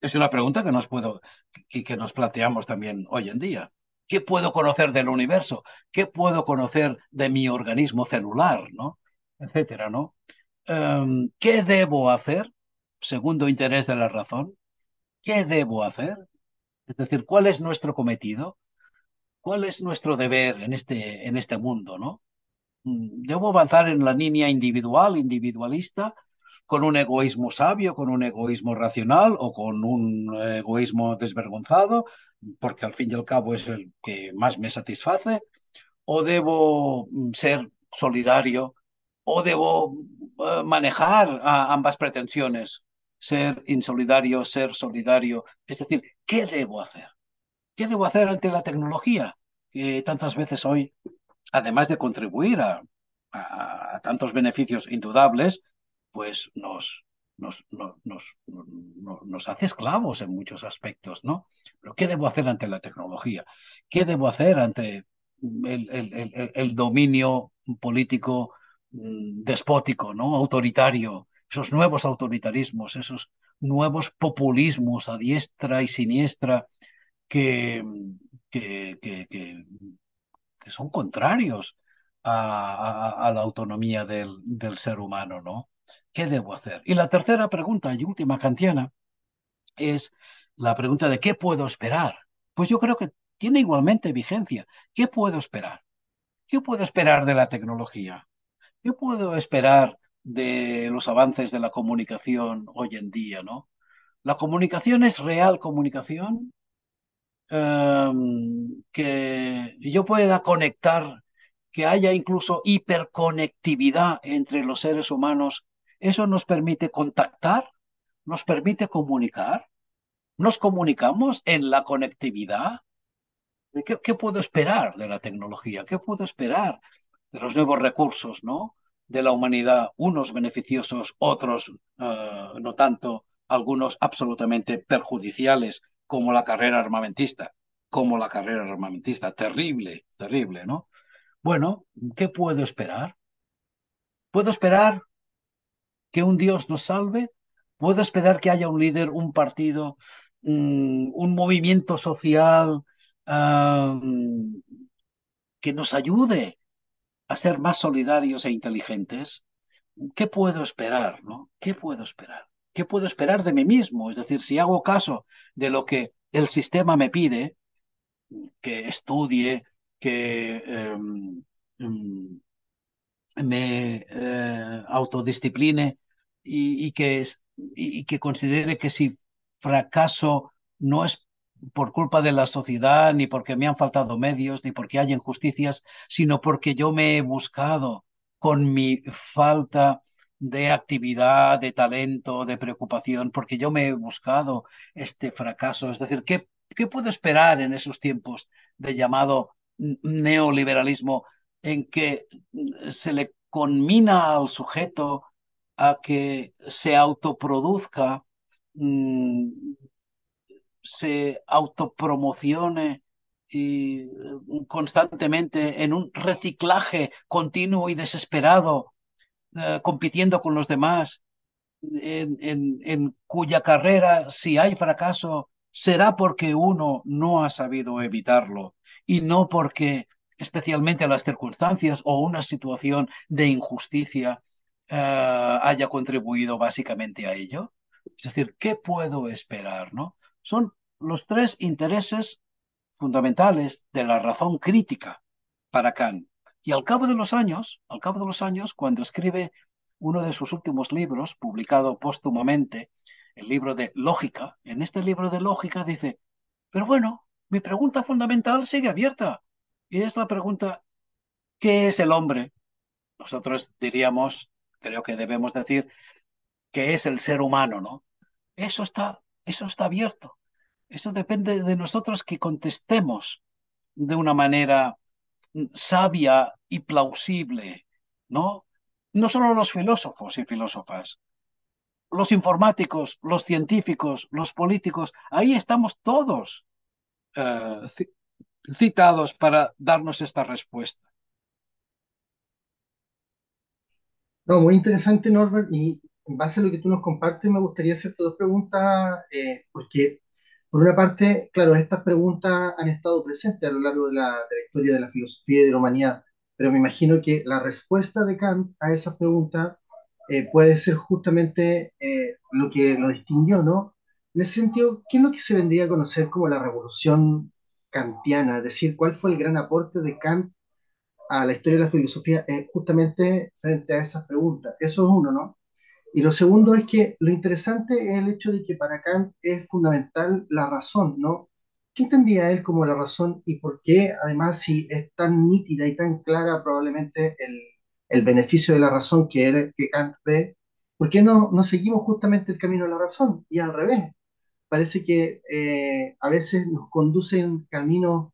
es una pregunta que nos puedo que nos planteamos también hoy en día. ¿Qué puedo conocer del universo? ¿Qué puedo conocer de mi organismo celular, no? etcétera, ¿no? Em, ¿Qué debo hacer? Segundo interés de la razón. ¿Qué debo hacer? Es decir, ¿cuál es nuestro cometido? ¿Cuál es nuestro deber en este, en este mundo, no? Mm, ¿Debo avanzar en la línea individual, individualista, con un egoísmo sabio, con un egoísmo racional o con un eh, egoísmo desvergonzado, porque al fin y al cabo es el que más me satisface, o debo mm, ser solidario, o debo eh, manejar ambas pretensiones, ser insolidario, ser solidario. Es decir, ¿qué debo hacer? ¿Qué debo hacer ante la tecnología que tantas veces hoy, además de contribuir a tantos beneficios indudables, pues nos, nos, hace esclavos en muchos aspectos, ¿no? Pero ¿qué debo hacer ante la tecnología? ¿Qué debo hacer ante el, dominio político mm, despótico, ¿no? Autoritario, esos nuevos autoritarismos, esos nuevos populismos a diestra y siniestra que, que, son contrarios a, la autonomía del, del ser humano, ¿no? ¿Qué debo hacer? Y la tercera pregunta y última kantiana es la pregunta de ¿qué puedo esperar? Pues yo creo que tiene igualmente vigencia. ¿Qué puedo esperar? ¿Qué puedo esperar de la tecnología? ¿Qué puedo esperar de los avances de la comunicación hoy en día? ¿no? ¿La comunicación es real comunicación? Em, que yo pueda conectar, que haya incluso hiperconectividad entre los seres humanos eso nos permite contactar, nos permite comunicar, nos comunicamos en la conectividad. ¿Qué, puedo esperar de la tecnología? ¿Qué puedo esperar de los nuevos recursos, ¿no? De la humanidad, unos beneficiosos, otros ah, no tanto, algunos absolutamente perjudiciales, como la carrera armamentista, como la carrera armamentista, terrible, terrible, ¿no? Bueno, ¿qué puedo esperar? Puedo esperar que un Dios nos salve? ¿Puedo esperar que haya un líder, un partido, mm, un, movimiento social que nos ayude a ser más solidarios e inteligentes? ¿Qué puedo esperar? No? ¿Qué puedo esperar? ¿Qué puedo esperar de mí mismo? Es decir, si hago caso de lo que el sistema me pide, que estudie, que em, em, me eh, autodiscipline, y, que, que considere que si fracaso no es por culpa de la sociedad, ni porque me han faltado medios, ni porque hay injusticias, sino porque yo me he buscado con mi falta de actividad, de talento, de preocupación, porque yo me he buscado este fracaso. Es decir, ¿qué, qué puedo esperar en esos tiempos de llamado neoliberalismo en que se le conmina al sujeto a que se autoproduzca, mm, se autopromocione y eh, constantemente en un reciclaje continuo y desesperado, eh, compitiendo con los demás, en, en, cuya carrera, si hay fracaso, será porque uno no ha sabido evitarlo y no porque especialmente las circunstancias o una situación de injusticia eh, haya contribuido básicamente a ello. Es decir, ¿qué puedo esperar? ¿no? Son los tres intereses fundamentales de la razón crítica para Kant. Y al cabo de los años, al cabo de los años, cuando escribe uno de sus últimos libros, publicado póstumamente, el libro de Lógica, en este libro de Lógica dice, pero bueno, mi pregunta fundamental sigue abierta. Y es la pregunta, ¿qué es el hombre? Nosotros diríamos, creo que debemos decir, que es el ser humano, ¿no? Eso está, eso está abierto. Eso depende de nosotros que contestemos de una manera mm, sabia y plausible, ¿no? No solo los filósofos y filósofas, los informáticos, los científicos, los políticos, ahí estamos todos eh, citados para darnos esta respuesta. No, muy interesante, Norbert, y en base a lo que tú nos compartes, me gustaría hacerte dos preguntas, eh, porque por una parte, claro, estas preguntas han estado presentes a lo largo de la, trayectoria historia de la filosofía y de la humanidad, pero me imagino que la respuesta de Kant a esas preguntas eh, puede ser justamente eh, lo que lo distinguió, ¿no? En el sentido, ¿qué es lo que se vendría a conocer como la revolución kantiana? Es decir, ¿cuál fue el gran aporte de Kant a la historia de la filosofía es justamente frente a esas preguntas. Eso es uno, ¿no? Y lo segundo es que lo interesante es el hecho de que para Kant es fundamental la razón, ¿no? ¿Qué entendía él como la razón y por qué, además, si es tan nítida y tan clara probablemente el, beneficio de la razón que, que Kant ve, ¿por qué no, no seguimos justamente el camino de la razón? Y al revés, parece que eh, a veces nos conducen caminos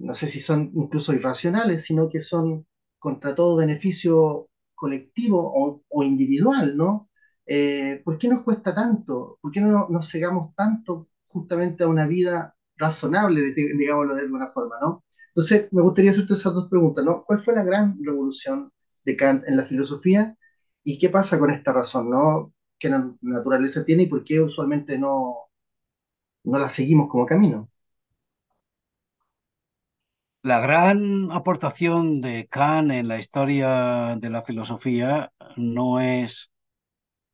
no sé si son incluso irracionales, sino que son contra todo beneficio colectivo o, individual, ¿no? Eh, ¿Por qué nos cuesta tanto? ¿Por qué no nos cegamos tanto justamente a una vida razonable, digámoslo de alguna forma, ¿no? Entonces, me gustaría hacerte esas dos preguntas, ¿no? ¿Cuál fue la gran revolución de Kant en la filosofía y qué pasa con esta razón, ¿no? ¿Qué naturaleza tiene y por qué usualmente no, no la seguimos como camino? la gran aportación de Kant en la historia de la filosofía no es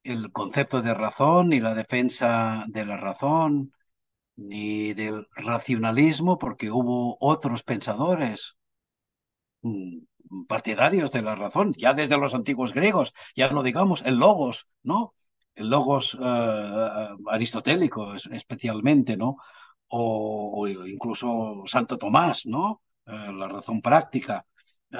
el concepto de razón ni la defensa de la razón ni del racionalismo, porque hubo otros pensadores mm, partidarios de la razón, ya desde los antiguos griegos, ya no digamos el logos, ¿no? El logos eh, eh, aristotélico especialmente, ¿no? o, incluso Santo Tomás, ¿no? Eh, la razón práctica, eh,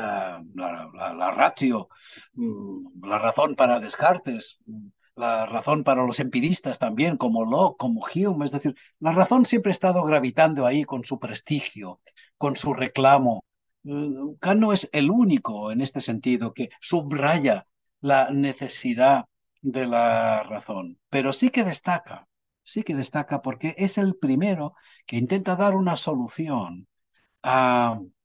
la, ratio, mm, la razón para Descartes, mm, la razón para los empiristas también, como Locke, como Hume, es decir, la razón siempre ha estado gravitando ahí con su prestigio, con su reclamo. Mm, Kant no es el único en este sentido que subraya la necesidad de la razón, pero sí que destaca, sí que destaca porque es el primero que intenta dar una solución al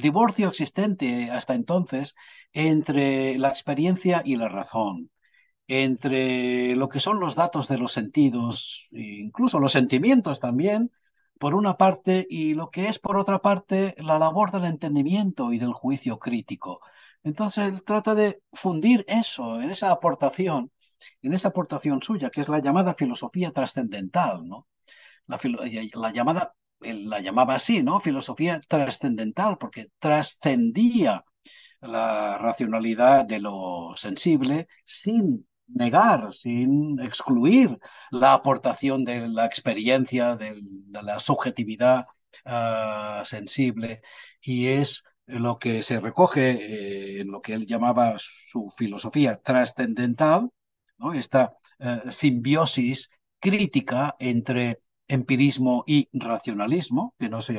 divorcio existente hasta entonces entre la experiencia y la razón, entre lo que son los datos de los sentidos, incluso los sentimientos también, por una parte, y lo que es, por otra parte, la labor del entendimiento y del juicio crítico. Entonces, él trata de fundir eso en esa aportación, en esa aportación suya, que es la llamada filosofía trascendental, ¿no? la, eh, llamada la llamaba así, ¿no? Filosofía trascendental, porque trascendía la racionalidad de lo sensible sin negar, sin excluir la aportación de la experiencia, de, la subjetividad ah, sensible, y es lo que se recoge eh, en lo que él llamaba su filosofía trascendental, esta eh, simbiosis crítica entre empirismo y racionalismo, que no se,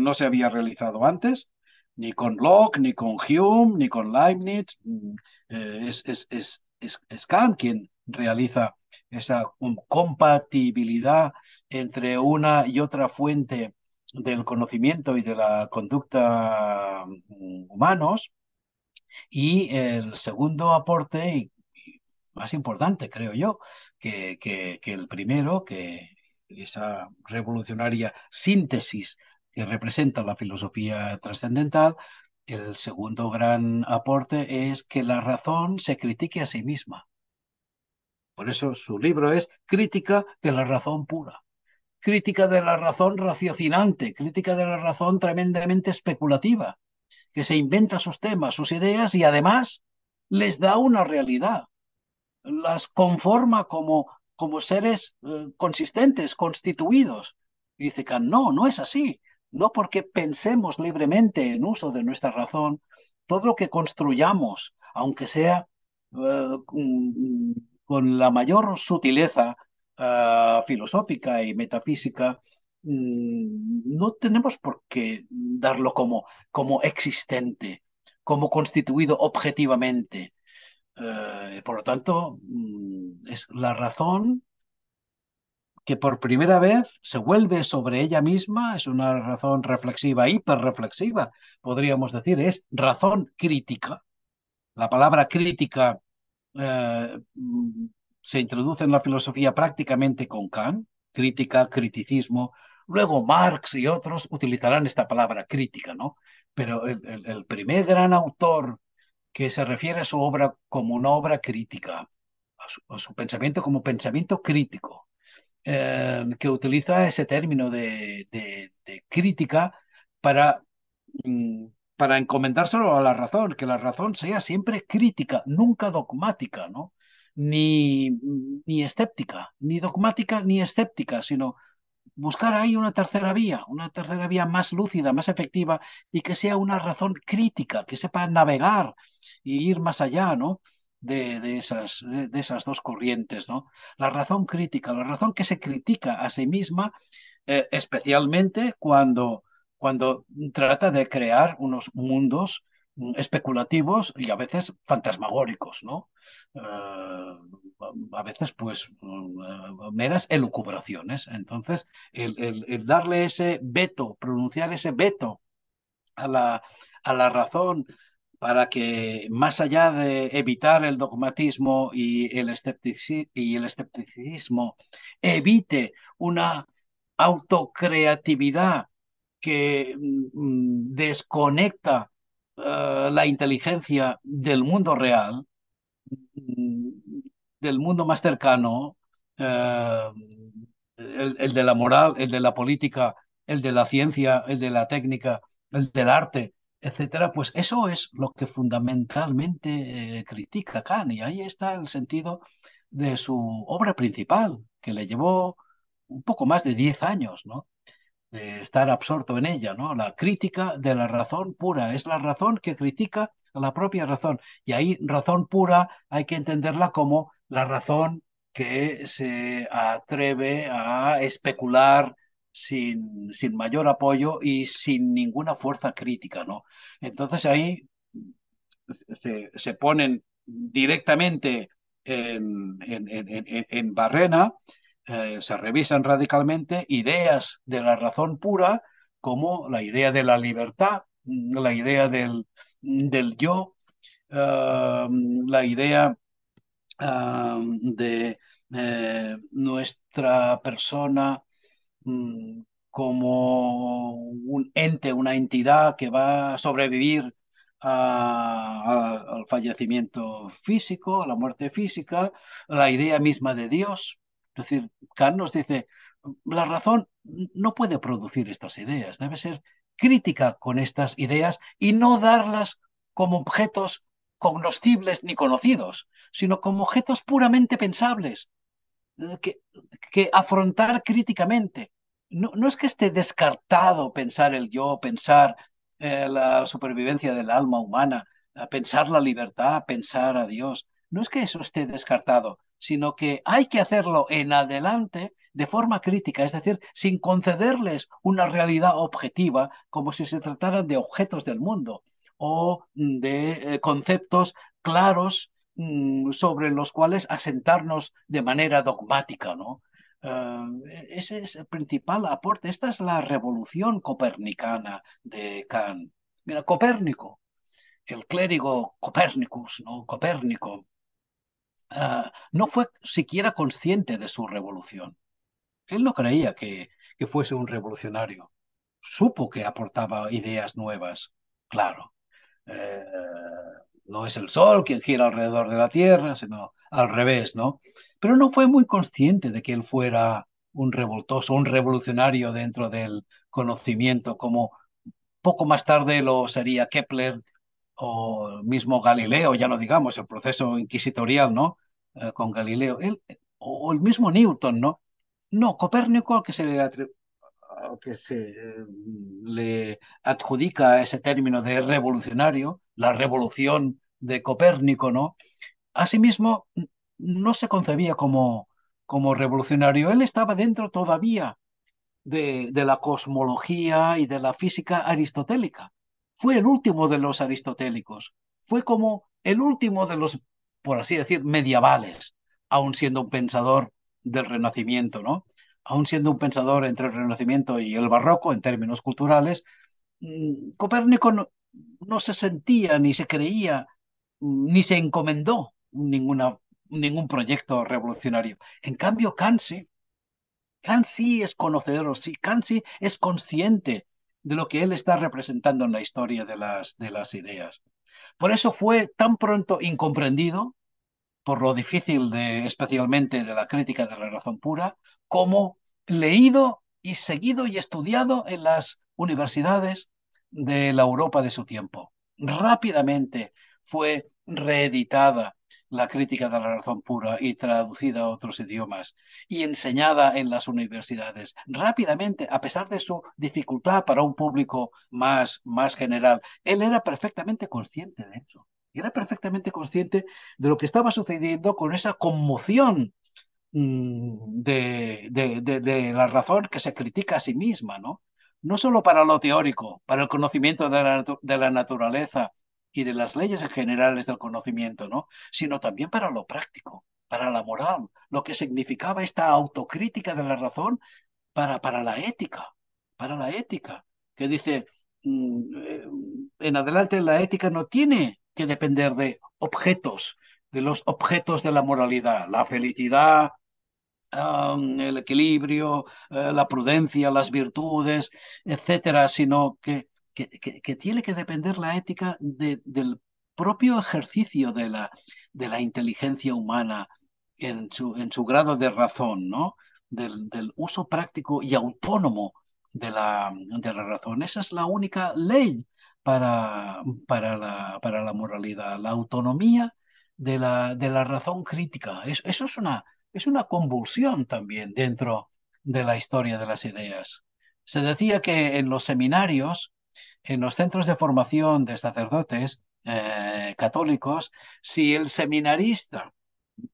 no se había realizado antes, ni con Locke, ni con Hume, ni con Leibniz. Mm, eh, es, es, Kant quien realiza esa compatibilidad entre una y otra fuente del conocimiento y de la conducta mm, humanos. Y el segundo aporte, y más importante, creo yo, que, que, que el primero, que esa revolucionaria síntesis que representa la filosofía trascendental, el segundo gran aporte es que la razón se critique a sí misma. Por eso su libro es Crítica de la razón pura, crítica de la razón raciocinante, crítica de la razón tremendamente especulativa, que se inventa sus temas, sus ideas y además les da una realidad, las conforma como como seres eh, consistentes, constituidos. Y dice Kant, no, no es así. No porque pensemos libremente en uso de nuestra razón, todo lo que construyamos, aunque sea eh, con la mayor sutileza eh, filosófica y metafísica, mm, no tenemos por qué darlo como, como existente, como constituido objetivamente, eh, por lo tanto, mm, es la razón que por primera vez se vuelve sobre ella misma, es una razón reflexiva, hiperreflexiva, podríamos decir, es razón crítica. La palabra crítica eh, mm, se introduce en la filosofía prácticamente con Kant, crítica, criticismo. Luego Marx y otros utilizarán esta palabra crítica, ¿no? Pero el, el primer gran autor que se refiere a su obra como una obra crítica, a su, pensamiento como pensamiento crítico, eh, que utiliza ese término de, crítica para, mm, para encomendárselo a la razón, que la razón sea siempre crítica, nunca dogmática, ¿no? Ni, ni escéptica, ni dogmática ni escéptica, sino buscar ahí una tercera vía, una tercera vía más lúcida, más efectiva y que sea una razón crítica, que sepa navegar y ir más allá, ¿no? De, esas, de, esas, dos corrientes. ¿no? La razón crítica, la razón que se critica a sí misma, eh, especialmente cuando, cuando trata de crear unos mundos mm, especulativos y a veces fantasmagóricos, ¿no? Eh, a veces, pues, mm, meras elucubraciones. Entonces, el, darle ese veto, pronunciar ese veto a la, a la razón para que más allá de evitar el dogmatismo y el, escepticismo, evite una autocreatividad que mm, mm, desconecta eh, la inteligencia del mundo real, mm, del mundo más cercano, eh, el de la moral, el de la política, el de la ciencia, el de la técnica, el del arte etcétera, pues eso es lo que fundamentalmente eh, critica Kant y ahí está el sentido de su obra principal, que le llevó un poco más de 10 años, ¿no? estar absorto en ella, ¿no? La crítica de la razón pura, es la razón que critica a la propia razón y ahí razón pura hay que entenderla como la razón que se atreve a especular sin, mayor apoyo y sin ninguna fuerza crítica, ¿no? Entonces ahí se, ponen directamente en, en, barrena, eh, se revisan radicalmente ideas de la razón pura como la idea de la libertad, la idea del, del yo, ah, la idea ah, de eh, nuestra persona Mm, como un ente, una entidad que va a sobrevivir al fallecimiento físico, a la muerte física, a la idea misma de Dios. Es decir, Kant nos dice, la razón no puede producir estas ideas, debe ser crítica con estas ideas y no darlas como objetos cognoscibles ni conocidos, sino como objetos puramente pensables, eh, que afrontar críticamente, no, es que esté descartado pensar el yo, pensar eh, la supervivencia del alma humana, pensar la libertad, pensar a Dios. No es que eso esté descartado, sino que hay que hacerlo en adelante de forma crítica, es decir, sin concederles una realidad objetiva como si se trataran de objetos del mundo o mm, de eh, conceptos claros mm, sobre los cuales asentarnos de manera dogmática, ¿no? Ah, e-, ese es el principal aporte. Esta es la revolución copernicana de Kant. Mira, Copérnico, el clérigo Copernicus ¿no? Copérnico, ah, no fue siquiera consciente de su revolución. Él no creía que, fuese un revolucionario. Supo que aportaba ideas nuevas, claro. Eh, no es el Sol quien gira alrededor de la Tierra, sino al revés, ¿no? Pero no fue muy consciente de que él fuera un revoltoso, un revolucionario dentro del conocimiento, como poco más tarde lo sería Kepler o mismo Galileo, ya no digamos, el proceso inquisitorial, ¿no? Eh, con Galileo, él, o el mismo Newton, ¿no? No, Copérnico, que se le, que se eh, le adjudica ese término de revolucionario, la revolución de Copérnico, ¿no? Asimismo, no se concebía como, como revolucionario, él estaba dentro todavía de, de, la cosmología y de la física aristotélica. Fue el último de los aristotélicos, fue como el último de los, por así decir, medievales, aún siendo un pensador del Renacimiento, ¿no? Aún siendo un pensador entre el Renacimiento y el Barroco en términos culturales, mm, Copérnico no se sentía ni se creía ni se encomendó ningún proyecto revolucionario. En cambio, Kant es conocedor, sí. Kant es consciente de lo que él está representando en la historia de las, de las ideas. Por eso fue tan pronto incomprendido, por lo difícil de, especialmente de la crítica de la razón pura, como leído y seguido y estudiado en las universidades de la Europa de su tiempo. Rápidamente fue reeditada la crítica de la razón pura y traducida a otros idiomas y enseñada en las universidades rápidamente, a pesar de su dificultad para un público más, más general. Él era perfectamente consciente de eso. Era perfectamente consciente de lo que estaba sucediendo con esa conmoción mm, de, de la razón que se critica a sí misma, ¿no? no solo para lo teórico, para el conocimiento de la, de la naturaleza y de las leyes generales del conocimiento, ¿no? sino también para lo práctico, para la moral, lo que significaba esta autocrítica de la razón para, para la ética, para la ética, que dice, mm, eh, en adelante la ética no tiene que depender de objetos, de los objetos de la moralidad, la felicidad, Um, el equilibrio, eh, la prudencia, las virtudes, etcétera, sino que, que, tiene que depender la ética del propio ejercicio de la, de la inteligencia humana en su, en su grado de razón, ¿no? Del, uso práctico y autónomo de la, razón. Esa es la única ley para, para, la, para la moralidad, la autonomía de la, de la razón crítica. eso es una, es una convulsión también dentro de la historia de las ideas. Se decía que en los seminarios, en los centros de formación de sacerdotes eh, católicos, si el seminarista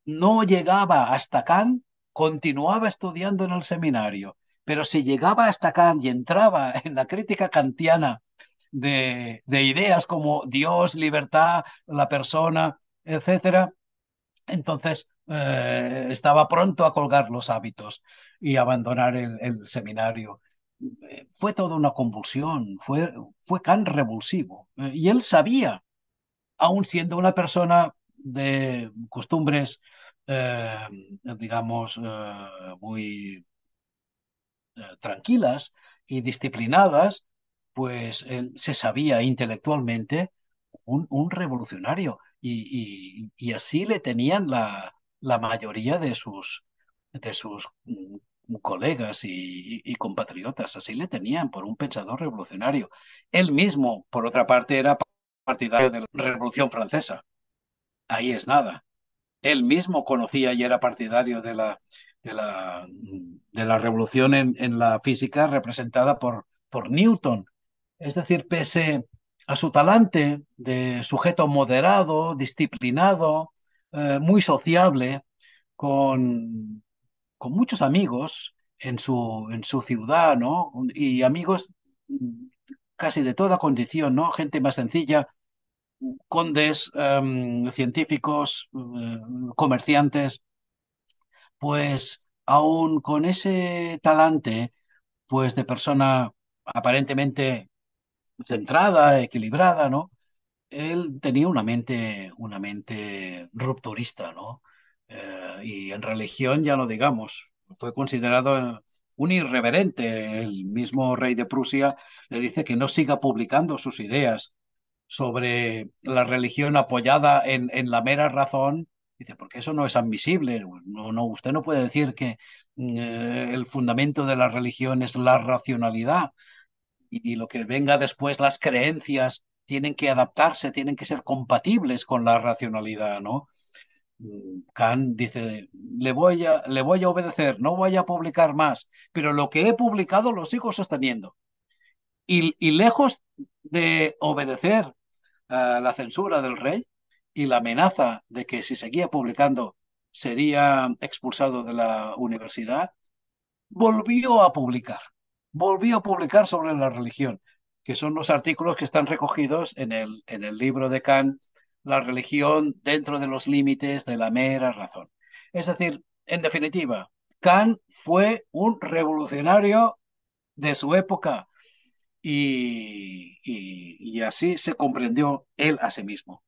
no llegaba hasta Kant, continuaba estudiando en el seminario, pero si llegaba hasta Kant y entraba en la crítica kantiana de, de ideas como Dios, libertad, la persona, etc., entonces eh, estaba pronto a colgar los hábitos y abandonar el, seminario. Eh, fue toda una convulsión, fue, fue tan revulsivo. Eh, y él sabía, aún siendo una persona de costumbres, digamos, muy tranquilas y disciplinadas, pues él se sabía intelectualmente un, revolucionario y, así le tenían la, la mayoría de sus, de sus mm, colegas y, compatriotas. Así le tenían por un pensador revolucionario. Él mismo, por otra parte, era partidario de la Revolución Francesa. Ahí es nada. Él mismo conocía y era partidario de la, de la, de la revolución en, en la física representada por, por Newton. Es decir, pese a su talante de sujeto moderado, disciplinado, eh, muy sociable con, muchos amigos en su, en su ciudad, ¿no? Y amigos casi de toda condición, ¿no? Gente más sencilla, condes, em, científicos, eh, comerciantes, pues aún con ese talante, pues de persona aparentemente centrada, equilibrada, ¿no? él tenía una mente, una mente rupturista, ¿no? Eh, y en religión ya lo digamos, fue considerado un irreverente. El mismo rey de Prusia le dice que no siga publicando sus ideas sobre la religión apoyada en, la mera razón. Dice, porque eso no es admisible. No, no, usted no puede decir que mm, eh, el fundamento de la religión es la racionalidad y lo que venga después, las creencias tienen que adaptarse, tienen que ser compatibles con la racionalidad, ¿no? Mm, Kant dice, le voy, a, le voy a obedecer, no voy a publicar más, pero lo que he publicado lo sigo sosteniendo. Y, lejos de obedecer a la censura del rey y la amenaza de que si seguía publicando sería expulsado de la universidad, volvió a publicar, volvió a publicar sobre la religión, que son los artículos que están recogidos en el, en el libro de Kant, La religión dentro de los límites de la mera razón. Es decir, en definitiva, Kant fue un revolucionario de su época y, y, así se comprendió él a sí mismo.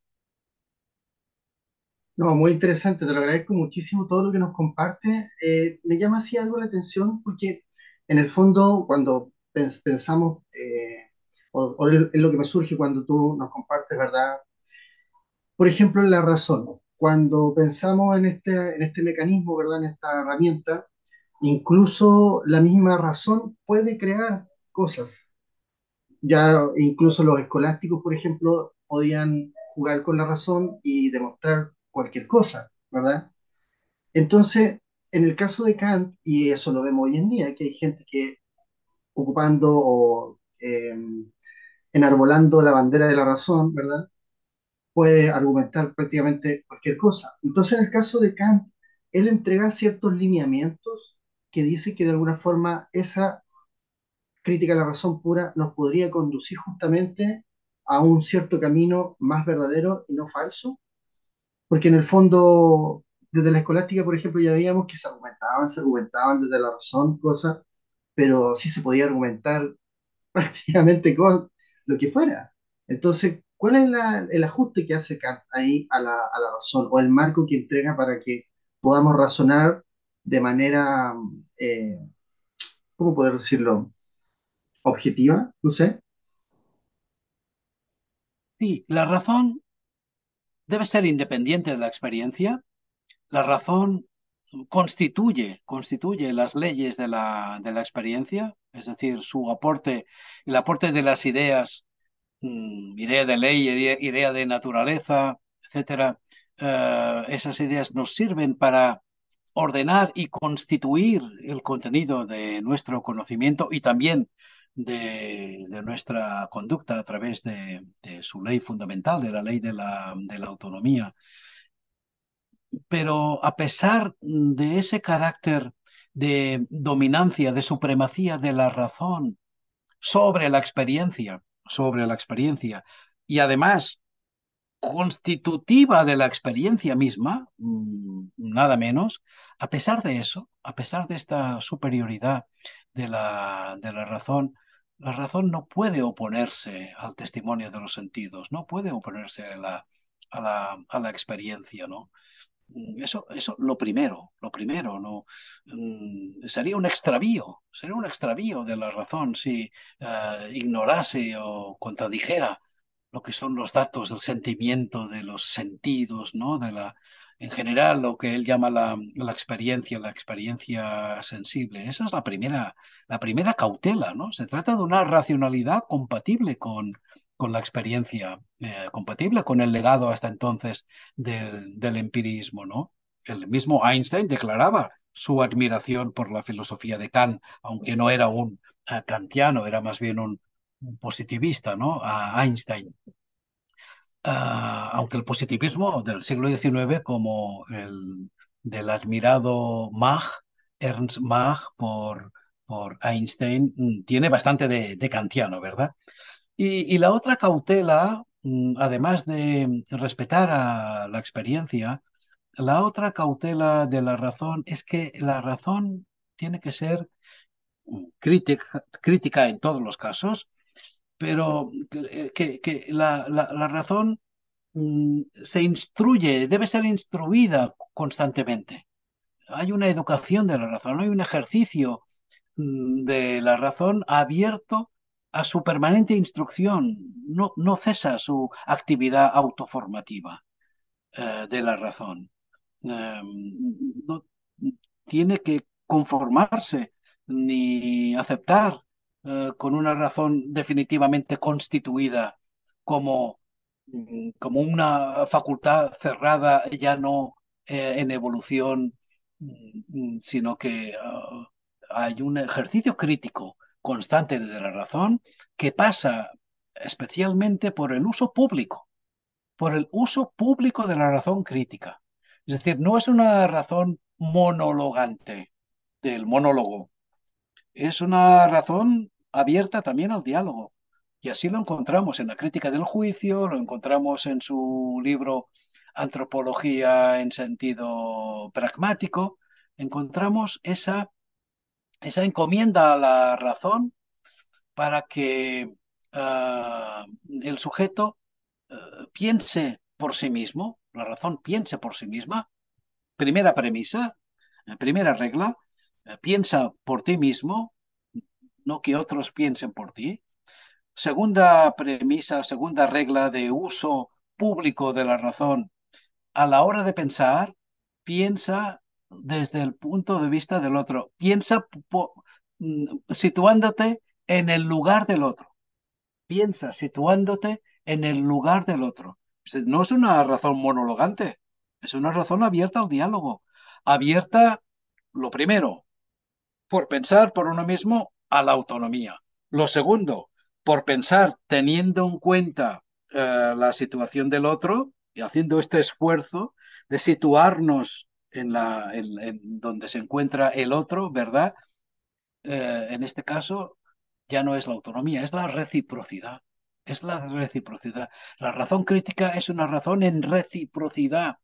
No, muy interesante, te lo agradezco muchísimo todo lo que nos comparte. Eh, me llama así algo la atención porque en el fondo cuando pensamos eh, es lo que me surge cuando tú nos compartes, ¿verdad? Por ejemplo, la razón. Cuando pensamos en este, en este mecanismo, ¿verdad? En esta herramienta, incluso la misma razón puede crear cosas. Ya incluso los escolásticos, por ejemplo, podían jugar con la razón y demostrar cualquier cosa, ¿verdad? Entonces, en el caso de Kant, y eso lo vemos hoy en día, que hay gente que ocupando o eh, enarbolando la bandera de la razón, ¿verdad? Puede argumentar prácticamente cualquier cosa. Entonces, en el caso de Kant, él entrega ciertos lineamientos que dice que de alguna forma esa crítica a la razón pura nos podría conducir justamente a un cierto camino más verdadero y no falso, porque en el fondo, desde la escolástica, por ejemplo, ya veíamos que se argumentaban, se argumentaban desde la razón cosas, pero sí se podía argumentar prácticamente cosas lo que fuera. Entonces, ¿cuál es el ajuste que hace Kant ahí a la, razón o el marco que entrega para que podamos razonar de manera, eh, ¿cómo poder decirlo? Objetiva, no sé. Sí, la razón debe ser independiente de la experiencia. La razón constituye, constituye las leyes de la, de la, experiencia, es decir, su aporte, el aporte de las ideas, mm, idea de ley, idea, de naturaleza, etcétera, eh, esas ideas nos sirven para ordenar y constituir el contenido de nuestro conocimiento y también de, nuestra conducta a través de, de, su ley fundamental, de la ley de la autonomía pero a pesar de ese carácter de dominancia, de supremacía de la razón sobre la experiencia, sobre la experiencia, y además constitutiva de la experiencia misma, mm, nada menos, a pesar de eso, a pesar de esta superioridad de la, razón, la razón no puede oponerse al testimonio de los sentidos, no puede oponerse a la, a la experiencia, ¿no? Mm, eso, eso, lo primero, lo primero, no mm, sería un extravío, sería un extravío de la razón si eh, ignorase o contradijera lo que son los datos del sentimiento, de los sentidos, ¿no? De la, en general, lo que él llama la, la experiencia, la experiencia sensible. Esa es la primera, la primera cautela, ¿no? Se trata de una racionalidad compatible con, con la experiencia eh, compatible con el legado hasta entonces del, empirismo, ¿no? El mismo Einstein declaraba su admiración por la filosofía de Kant, aunque no era un eh, kantiano, era más bien un, positivista, ¿no? A Einstein. Ah, aunque el positivismo del siglo XIX, como el del admirado Mach, Ernst Mach, por, por Einstein, mm, tiene bastante de kantiano, ¿verdad? Y, la otra cautela, mm, además de respetar a la experiencia, la otra cautela de la razón es que la razón tiene que ser mm, crítica, en todos los casos, pero que, la, razón mm, se instruye, debe ser instruida constantemente. Hay una educación de la razón, hay un ejercicio de la razón abierto a su permanente instrucción, no, cesa su actividad autoformativa eh, de la razón. Em, no tiene que conformarse ni aceptar eh, con una razón definitivamente constituida como, como una facultad cerrada ya no eh, en evolución, mm, mm, sino que ah, hay un ejercicio crítico constante de la razón que pasa especialmente por el uso público, por el uso público de la razón crítica. Es decir, no es una razón monologante del monólogo, es una razón abierta también al diálogo. Y así lo encontramos en la crítica del juicio, lo encontramos en su libro Antropología en sentido pragmático, encontramos esa esa encomienda a la razón para que ah, el sujeto ah, piense por sí mismo, la razón piense por sí misma, primera premisa, eh, primera regla, eh, piensa por ti mismo, no que otros piensen por ti. Segunda premisa, segunda regla de uso público de la razón, a la hora de pensar, piensa desde el punto de vista del otro. Piensa mm, situándote en el lugar del otro. Piensa situándote en el lugar del otro. No es una razón monologante, es una razón abierta al diálogo. Abierta, lo primero, por pensar por uno mismo a la autonomía. Lo segundo, por pensar teniendo en cuenta eh, la situación del otro y haciendo este esfuerzo de situarnos en, la, donde se encuentra el otro, ¿verdad? Eh, en este caso ya no es la autonomía, es la reciprocidad. Es la reciprocidad. La razón crítica es una razón en reciprocidad.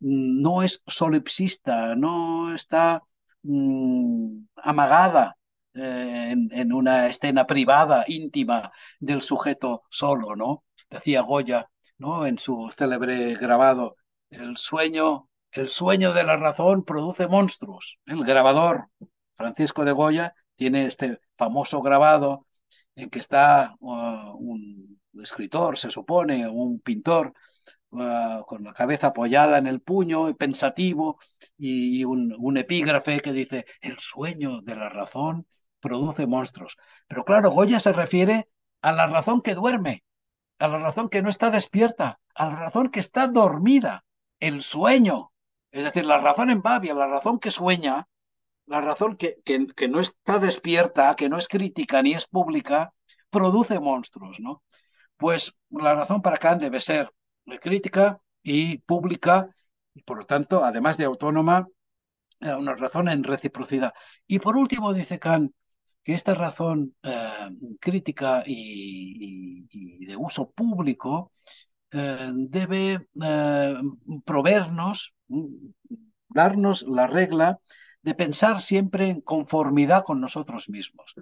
Mm, no es solipsista, no está mm, amagada eh, en, en, una escena privada, íntima del sujeto solo, ¿no? Decía Goya, ¿no? En su célebre grabado, el sueño el sueño de la razón produce monstruos. El grabador, Francisco de Goya, tiene este famoso grabado en que está uh, un escritor, se supone, un pintor, uh, con la cabeza apoyada en el puño, y pensativo, y, un, un epígrafe que dice, el sueño de la razón produce monstruos. Pero claro, Goya se refiere a la razón que duerme, a la razón que no está despierta, a la razón que está dormida, el sueño es decir, la razón en Babia, la razón que sueña, la razón que, que, no está despierta, que no es crítica ni es pública, produce monstruos, ¿no? Pues la razón para Kant debe ser crítica y pública, y por lo tanto, además de autónoma, eh, una razón en reciprocidad. Y por último, dice Kant, que esta razón eh, crítica y, de uso público eh, debe eh, proveernos, darnos la regla de pensar siempre en conformidad con nosotros mismos.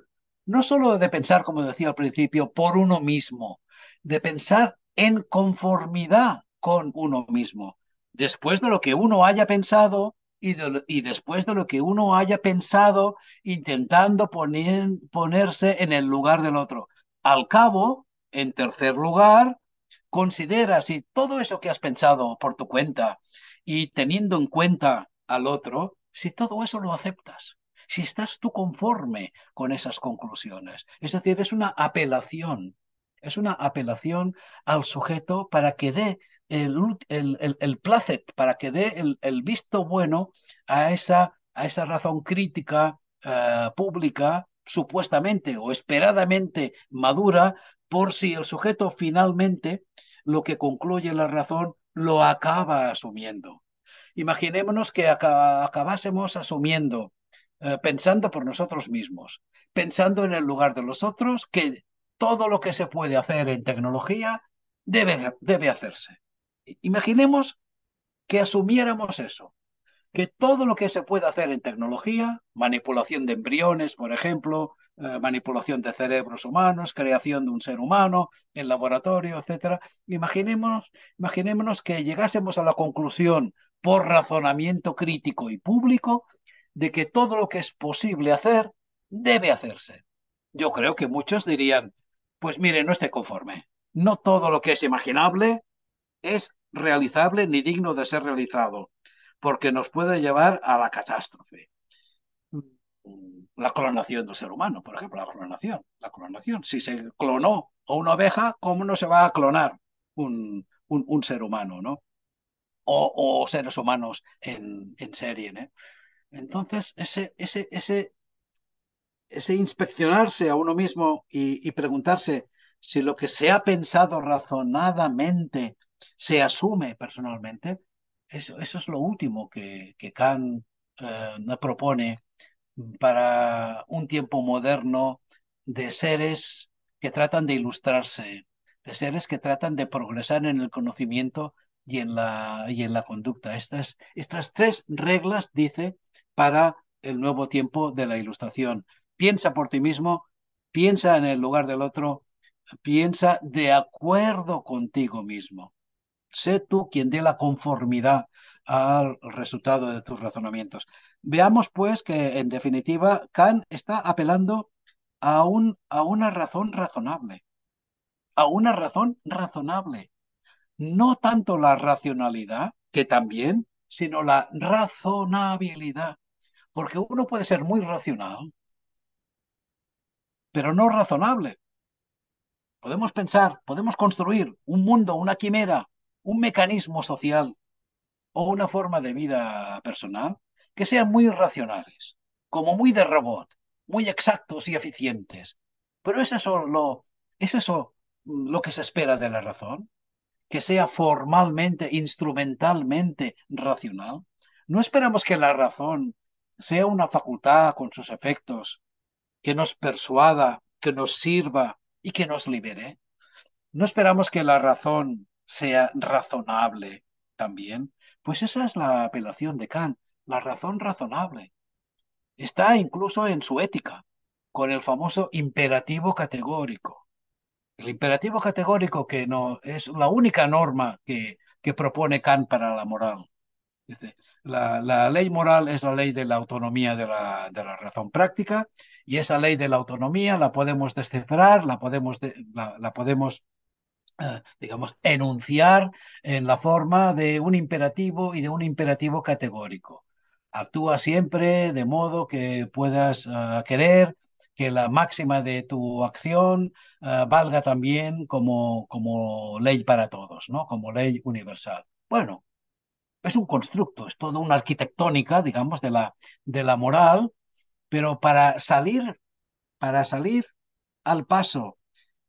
No solo de pensar, como decía al principio, por uno mismo, de pensar en conformidad con uno mismo, después de lo que uno haya pensado y, y después de lo que uno haya pensado intentando ponerse en el lugar del otro. Al cabo, en tercer lugar, Considera si todo eso que has pensado por tu cuenta y teniendo en cuenta al otro, si todo eso lo aceptas, si estás tú conforme con esas conclusiones. Es decir, es una apelación, es una apelación al sujeto para que dé el, placer, para que dé el, el, visto bueno a esa, a esa razón crítica eh, pública supuestamente o esperadamente madura por si el sujeto finalmente lo que concluye la razón lo acaba asumiendo. Imaginémonos que acabásemos asumiendo, eh, pensando por nosotros mismos, pensando en el lugar de los otros, que todo lo que se puede hacer en tecnología debe, debe hacerse. Imaginemos que asumiéramos eso, que todo lo que se puede hacer en tecnología, manipulación de embriones, por ejemplo, eh, manipulación de cerebros humanos, creación de un ser humano en laboratorio, etc. Imaginémonos, imaginémonos que llegásemos a la conclusión por razonamiento crítico y público de que todo lo que es posible hacer debe hacerse. Yo creo que muchos dirían, pues mire, no esté conforme. No todo lo que es imaginable es realizable ni digno de ser realizado, porque nos puede llevar a la catástrofe la clonación del ser humano, por ejemplo, la clonación. La clonación. Si se clonó a una oveja, ¿cómo no se va a clonar un, un, ser humano, no? O, seres humanos en, en serie, Entonces, ese, ese, ese, ese inspeccionarse a uno mismo y, preguntarse si lo que se ha pensado razonadamente se asume personalmente, eso, eso es lo último que, que Kant eh, propone para un tiempo moderno de seres que tratan de ilustrarse, de seres que tratan de progresar en el conocimiento y en la, y en la conducta. estas tres reglas, dice, para el nuevo tiempo de la ilustración. Piensa por ti mismo, piensa en el lugar del otro, piensa de acuerdo contigo mismo. Sé tú quien dé la conformidad al resultado de tus razonamientos. Veamos pues que, en definitiva, Kant está apelando a, a una razón razonable, a una razón razonable. No tanto la racionalidad, que también, sino la razonabilidad. Porque uno puede ser muy racional, pero no razonable. Podemos pensar, podemos construir un mundo, una quimera, un mecanismo social o una forma de vida personal que sean muy racionales, como muy de robot, muy exactos y eficientes. Pero ¿es eso lo, es mm, lo que se espera de la razón? ¿Que sea formalmente, instrumentalmente racional? No esperamos que la razón sea una facultad con sus efectos, que nos persuada, que nos sirva y que nos libere. No esperamos que la razón sea razonable también. Pues esa es la apelación de Kant la razón razonable. Está incluso en su ética, con el famoso imperativo categórico. El imperativo categórico que no es la única norma que, propone Kant para la moral. La, ley moral es la ley de la autonomía de la, razón práctica y esa ley de la autonomía la podemos descifrar, la podemos, eh, digamos, enunciar en la forma de un imperativo y de un imperativo categórico actúa siempre de modo que puedas ah, querer que la máxima de tu acción ah, valga también como, como ley para todos, ¿no? como ley universal. Bueno, es un constructo, es toda una arquitectónica, digamos, de la, de la moral, pero para salir, para salir al paso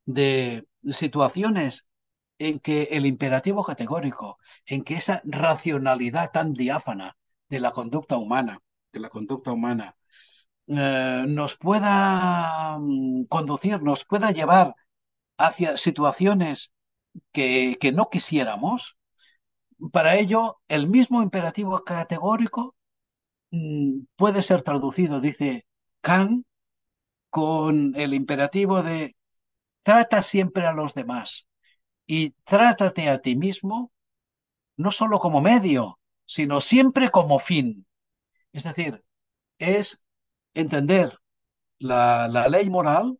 de situaciones en que el imperativo categórico, en que esa racionalidad tan diáfana, de la conducta humana, de la conducta humana, eh, nos pueda mm, conducir, nos pueda llevar hacia situaciones que, que no quisiéramos, para ello el mismo imperativo categórico mm, puede ser traducido, dice Kant, con el imperativo de trata siempre a los demás y trátate a ti mismo no solo como medio, sino siempre como fin. Es decir, es entender la, ley moral,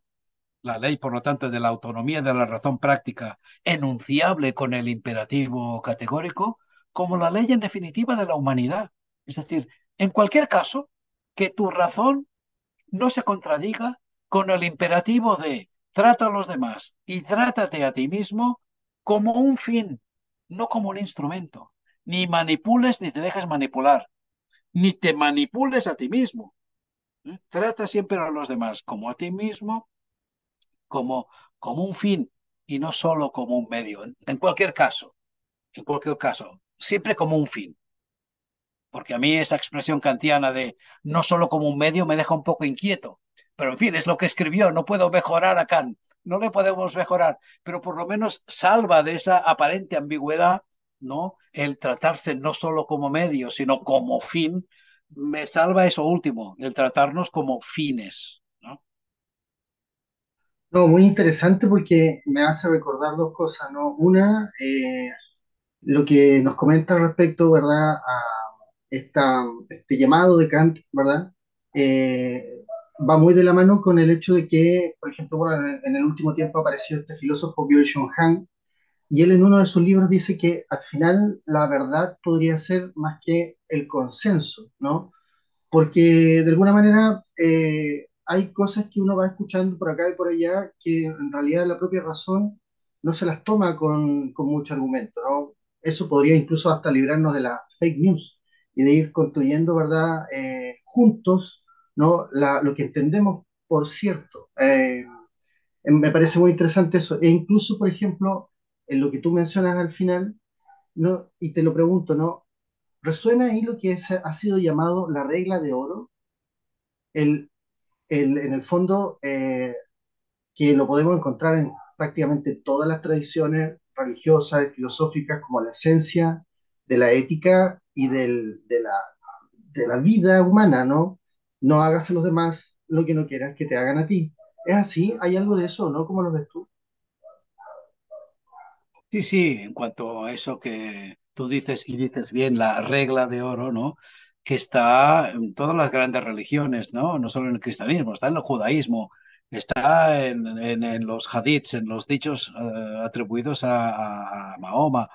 la ley, por lo tanto, de la autonomía de la razón práctica, enunciable con el imperativo categórico, como la ley en definitiva de la humanidad. Es decir, en cualquier caso, que tu razón no se contradiga con el imperativo de trata a los demás y trátate a ti mismo como un fin, no como un instrumento. Ni manipules ni te dejes manipular. Ni te manipules a ti mismo. ¿Eh? Trata siempre a los demás como a ti mismo, como, como un fin y no solo como un medio. En, cualquier caso, en cualquier caso, siempre como un fin. Porque a mí esta expresión kantiana de no solo como un medio me deja un poco inquieto. Pero en fin, es lo que escribió, no puedo mejorar a Kant, no le podemos mejorar, pero por lo menos salva de esa aparente ambigüedad, ¿no? el tratarse no solo como medio, sino como fin, me salva eso último, el tratarnos como fines. No, no muy interesante porque me hace recordar dos cosas, ¿no? Una, eh, lo que nos comenta respecto, ¿verdad?, a esta, este llamado de Kant, ¿verdad? Eh, va muy de la mano con el hecho de que, por ejemplo, en, el último tiempo apareció este filósofo byung Han, y él en uno de sus libros dice que al final la verdad podría ser más que el consenso, ¿no? Porque de alguna manera eh, hay cosas que uno va escuchando por acá y por allá que en realidad la propia razón no se las toma con, mucho argumento, ¿no? Eso podría incluso hasta librarnos de la fake news y de ir construyendo, ¿verdad? Eh, juntos, ¿no? lo que entendemos por cierto. Eh, em, me parece muy interesante eso. E incluso, por ejemplo, en lo que tú mencionas al final, ¿no? y te lo pregunto, ¿no? ¿Resuena ahí lo que ha sido llamado la regla de oro? El, el en el fondo, eh, que lo podemos encontrar en prácticamente todas las tradiciones religiosas y filosóficas como la esencia de la ética y del, de, la, de la vida humana, ¿no? No hagas a los demás lo que no quieras que te hagan a ti. ¿Es así? ¿Hay algo de eso, no? ¿Cómo lo ves tú? Sí, sí, en cuanto a eso que tú dices y dices bien, la regla de oro, ¿no? Que está en todas las grandes religiones, ¿no? No solo en el cristianismo, está en el judaísmo, está en, los hadiths, en los dichos eh, atribuidos a, Mahoma,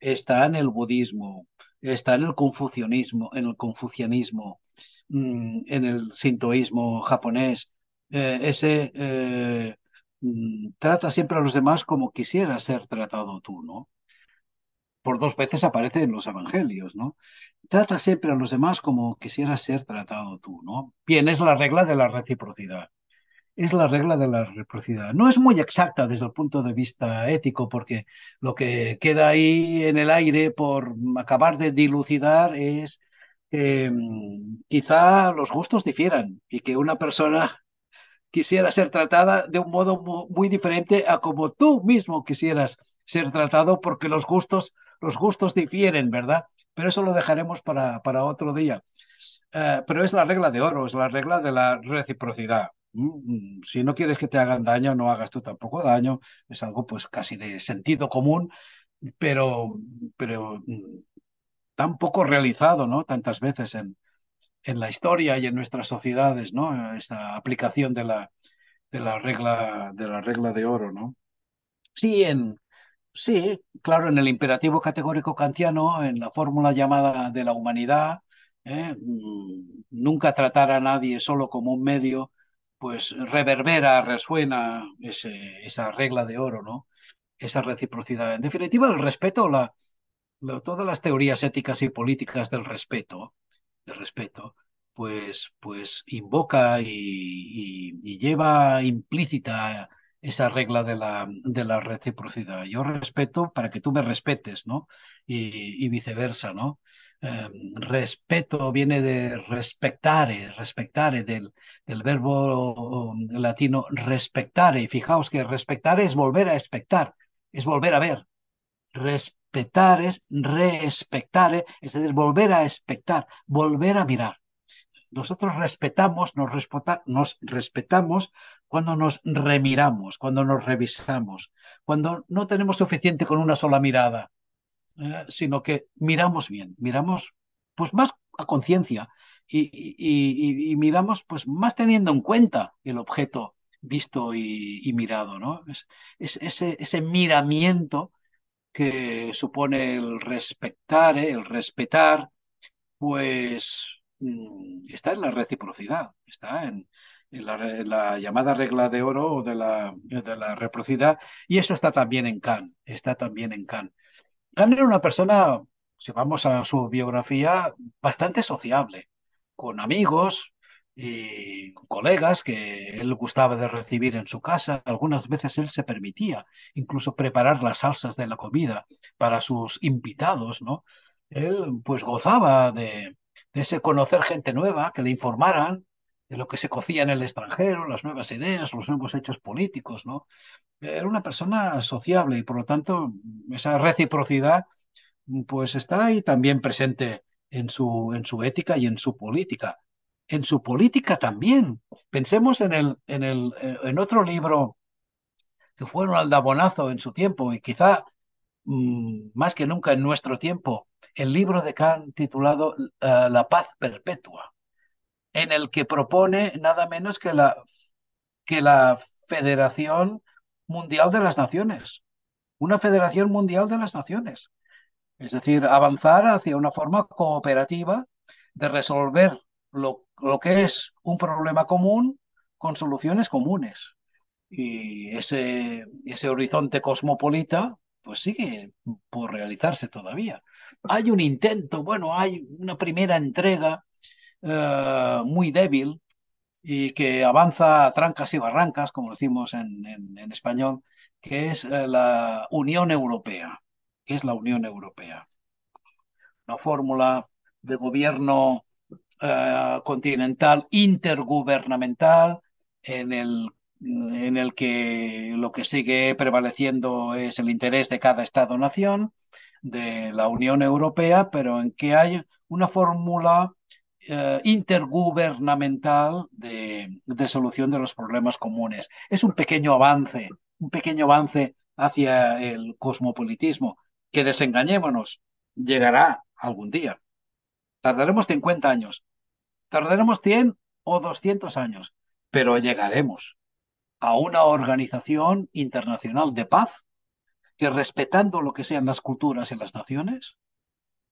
está en el budismo, está en el confucianismo, en el confucianismo, mm, en el sintoísmo japonés, eh, ese eh, Mm, trata siempre a los demás como quisiera ser tratado tú, ¿no? Por dos veces aparece en los evangelios, ¿no? Trata siempre a los demás como quisiera ser tratado tú, ¿no? Bien, es la regla de la reciprocidad. Es la regla de la reciprocidad. No es muy exacta desde el punto de vista ético, porque lo que queda ahí en el aire por acabar de dilucidar es que mm, quizá los gustos difieran y que una persona quisiera ser tratada de un modo muy, diferente a como tú mismo quisieras ser tratado, porque los gustos, los gustos difieren, ¿verdad? Pero eso lo dejaremos para, para otro día. Eh, pero es la regla de oro, es la regla de la reciprocidad. Mm, mm, si no quieres que te hagan daño, no hagas tú tampoco daño. Es algo pues casi de sentido común, pero, pero mm, tan poco realizado, ¿no? Tantas veces en, en la historia y en nuestras sociedades, ¿no? Esta aplicación de la, de la regla de la regla de oro, ¿no? Sí, en sí, claro, en el imperativo categórico kantiano, en la fórmula llamada de la humanidad, ¿eh? mm, nunca tratar a nadie solo como un medio, pues reverbera, resuena esa regla de oro, ¿no? Esa reciprocidad. En definitiva, el respeto, la, todas las teorías éticas y políticas del respeto, respeto, pues, pues invoca y, lleva implícita esa regla de la, de la, reciprocidad. Yo respeto para que tú me respetes, ¿no? Y, viceversa, ¿no? Em, respeto viene de respectare, respectare, del, del verbo latino respectare. Fijaos que respectare es volver a expectar, es volver a ver. respetar. Respetar es respetar es decir, volver a expectar, volver a mirar. Nosotros respetamos, nos, respetamos cuando nos remiramos, cuando nos revisamos, cuando no tenemos suficiente con una sola mirada, eh, sino que miramos bien, miramos pues más a conciencia y, miramos pues más teniendo en cuenta el objeto visto y, mirado, ¿no? Es, ese miramiento que supone el respetar, ¿eh? el respetar, pues mm, está en la reciprocidad, está en, la, llamada regla de oro o de la, de la reciprocidad, y eso está también en Kant, está también en Kant. Kant era una persona, si vamos a su biografía, bastante sociable, con amigos, y colegas que él gustaba de recibir en su casa. Algunas veces él se permitía incluso preparar las salsas de la comida para sus invitados, ¿no? Él pues gozaba de, de ese conocer gente nueva, que le informaran de lo que se cocía en el extranjero, las nuevas ideas, los nuevos hechos políticos, ¿no? Era una persona sociable y por lo tanto esa reciprocidad pues está ahí también presente en su, en su ética y en su política en su política también. Pensemos en, el, en, el, eh, en otro libro que fue un aldabonazo en su tiempo y quizá mm, más que nunca en nuestro tiempo, el libro de Kant titulado eh, La paz perpetua, en el que propone nada menos que la, que la Federación Mundial de las Naciones, una Federación Mundial de las Naciones. Es decir, avanzar hacia una forma cooperativa de resolver lo lo que es un problema común con soluciones comunes. Y ese, ese horizonte cosmopolita pues sigue por realizarse todavía. Hay un intento, bueno, hay una primera entrega eh, muy débil y que avanza a trancas y barrancas, como decimos en, español, que es eh, la Unión Europea, que es la Unión Europea. Una fórmula de gobierno eh, continental intergubernamental en el, en el que lo que sigue prevaleciendo es el interés de cada Estado-nación, de la Unión Europea, pero en que hay una fórmula eh, intergubernamental de, de, solución de los problemas comunes. Es un pequeño avance, un pequeño avance hacia el cosmopolitismo, que desengañémonos, llegará algún día. Tardaremos 50 años, Tardaremos 100 o 200 años, pero llegaremos a una organización internacional de paz que respetando lo que sean las culturas y las naciones,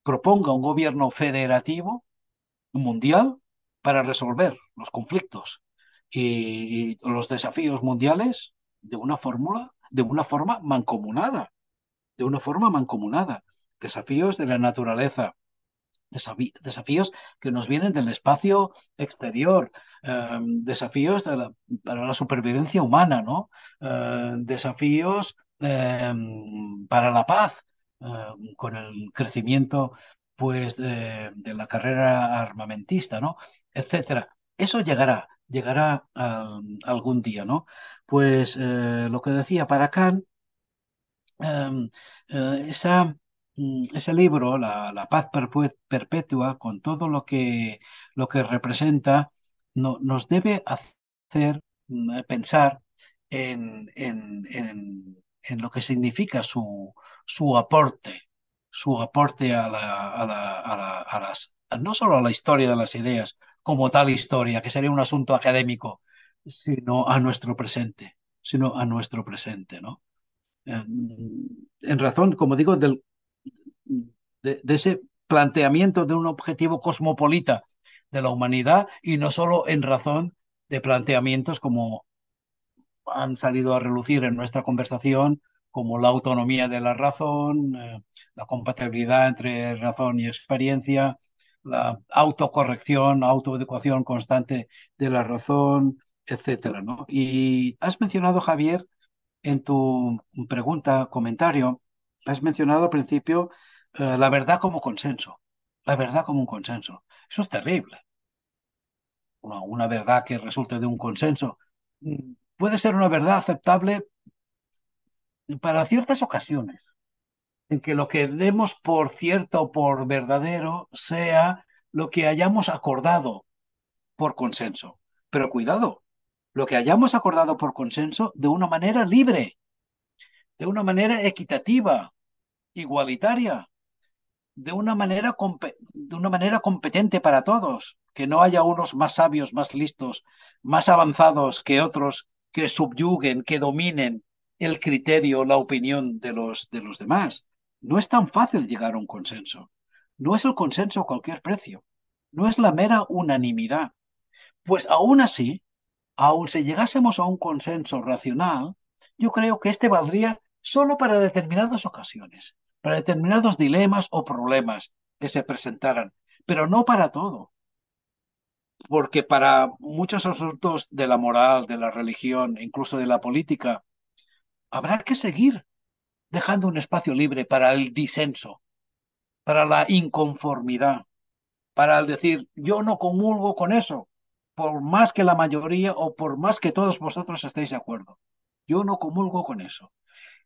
proponga un gobierno federativo mundial para resolver los conflictos y, los desafíos mundiales de una fórmula, de una forma mancomunada, de una forma mancomunada. Desafíos de la naturaleza, desafíos que nos vienen del espacio exterior, em, desafíos para la supervivencia humana, ¿no? Em, desafíos em, para la paz, con el crecimiento pues de, la carrera armamentista, ¿no? Etcétera. Eso llegará, llegará algún día, ¿no? Pues eh, lo que decía para Kant, eh, esa Mm, ese libro, la, paz perpetua, con todo lo que, lo que representa, no, nos debe hacer mm, pensar en, lo que significa su, su aporte, su aporte a, la, a las, no solo a la historia de las ideas como tal historia, que sería un asunto académico, sino a nuestro presente, sino a nuestro presente, ¿no? Eh, mm, en razón, como digo, del de, ese planteamiento de un objetivo cosmopolita de la humanidad y no solo en razón de planteamientos como han salido a relucir en nuestra conversación, como la autonomía de la razón, eh, la compatibilidad entre razón y experiencia, la autocorrección, autoeducación constante de la razón, etcétera. ¿no? Y has mencionado, Javier, en tu pregunta, comentario, has mencionado al principio eh, la verdad como consenso, la verdad como un consenso. Eso es terrible. Una, una verdad que resulte de un consenso mm, puede ser una verdad aceptable para ciertas ocasiones, en que lo que demos por cierto o por verdadero sea lo que hayamos acordado por consenso. Pero cuidado, lo que hayamos acordado por consenso de una manera libre, de una manera equitativa, igualitaria, de una manera, de una manera competente para todos, que no haya unos más sabios, más listos, más avanzados que otros que subyuguen, que dominen el criterio, la opinión de los, de los demás. No es tan fácil llegar a un consenso. No es el consenso a cualquier precio. No es la mera unanimidad. Pues aún así, aun si llegásemos a un consenso racional, yo creo que este valdría solo para determinadas ocasiones, para determinados dilemas o problemas que se presentaran, pero no para todo. Porque para muchos asuntos de la moral, de la religión, incluso de la política, habrá que seguir dejando un espacio libre para el disenso, para la inconformidad, para el decir, yo no comulgo con eso, por más que la mayoría o por más que todos vosotros estéis de acuerdo. Yo no comulgo con eso.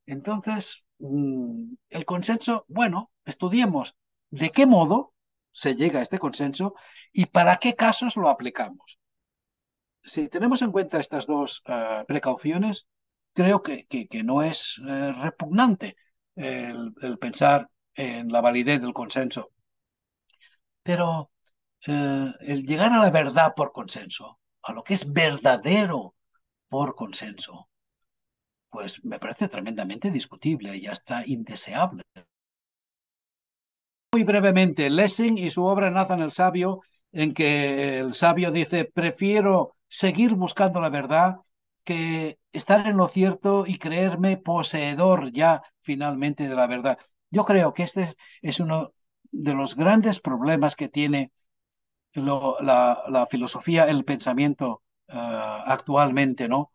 Entonces, mm, el consenso, bueno, estudiemos de qué modo se llega a este consenso y para qué casos lo aplicamos. Si tenemos en cuenta estas dos eh, precauciones, creo que, no es eh, repugnante el, pensar en la validez del consenso. Pero eh, el llegar a la verdad por consenso, a lo que es verdadero por consenso, pues me parece tremendamente discutible y hasta indeseable. Muy brevemente, Lessing y su obra Nathan el Sabio, en que el sabio dice, prefiero seguir buscando la verdad que estar en lo cierto y creerme poseedor ya finalmente de la verdad. Yo creo que este es uno de los grandes problemas que tiene la, filosofía, el pensamiento eh, actualmente, ¿no?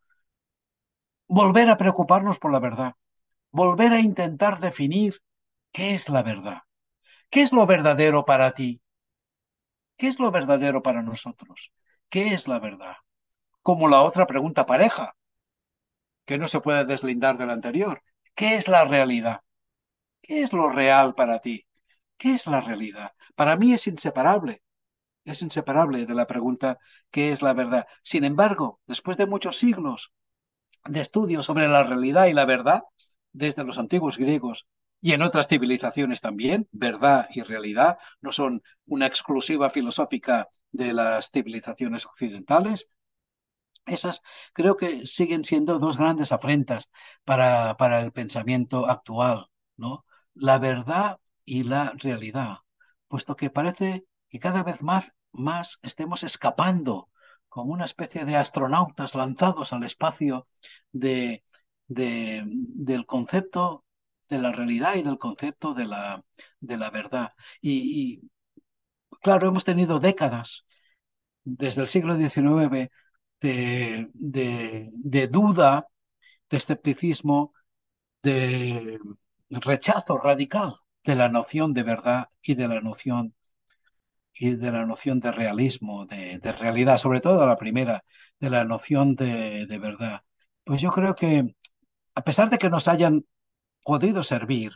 volver a preocuparnos por la verdad, volver a intentar definir qué es la verdad, qué es lo verdadero para ti, qué es lo verdadero para nosotros, qué es la verdad. Como la otra pregunta pareja, que no se puede deslindar de la anterior, ¿qué es la realidad? ¿Qué es lo real para ti? ¿Qué es la realidad? Para mí es inseparable. Es inseparable de la pregunta ¿qué es la verdad? Sin embargo, después de muchos siglos, de estudios sobre la realidad y la verdad desde los antiguos griegos y en otras civilizaciones también, verdad y realidad no son una exclusiva filosófica de las civilizaciones occidentales. Esas creo que siguen siendo dos grandes afrentas para, para el pensamiento actual, ¿no? La verdad y la realidad, puesto que parece que cada vez más, más estemos escapando como una especie de astronautas lanzados al espacio del concepto de la realidad y del concepto de la, de la verdad. Y, claro, hemos tenido décadas desde el siglo XIX de, de duda, de escepticismo, de rechazo radical de la noción de verdad y de la noción y de la noción de realismo, de, realidad, sobre todo la primera, de la noción de, verdad. Pues yo creo que, a pesar de que nos hayan podido servir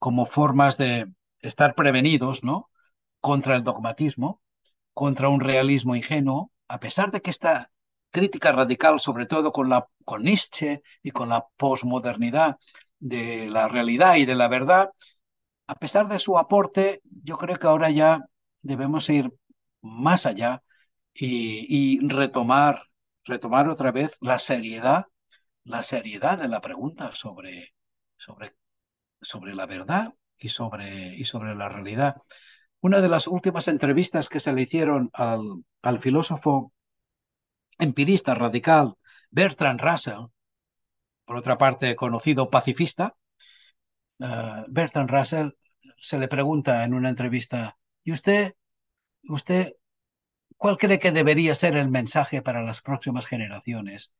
como formas de estar prevenidos, ¿no? Contra el dogmatismo, contra un realismo ingenuo, a pesar de que esta crítica radical, sobre todo con, la, con Nietzsche y con la posmodernidad de la realidad y de la verdad, a pesar de su aporte, yo creo que ahora ya debemos ir más allá y, retomar, retomar otra vez la seriedad, la seriedad de la pregunta sobre, sobre, sobre la verdad y sobre, y sobre la realidad. Una de las últimas entrevistas que se le hicieron al, filósofo empirista radical Bertrand Russell, por otra parte conocido pacifista, eh, Bertrand Russell se le pregunta en una entrevista, ¿Y usted, usted, cuál cree que debería ser el mensaje para las próximas generaciones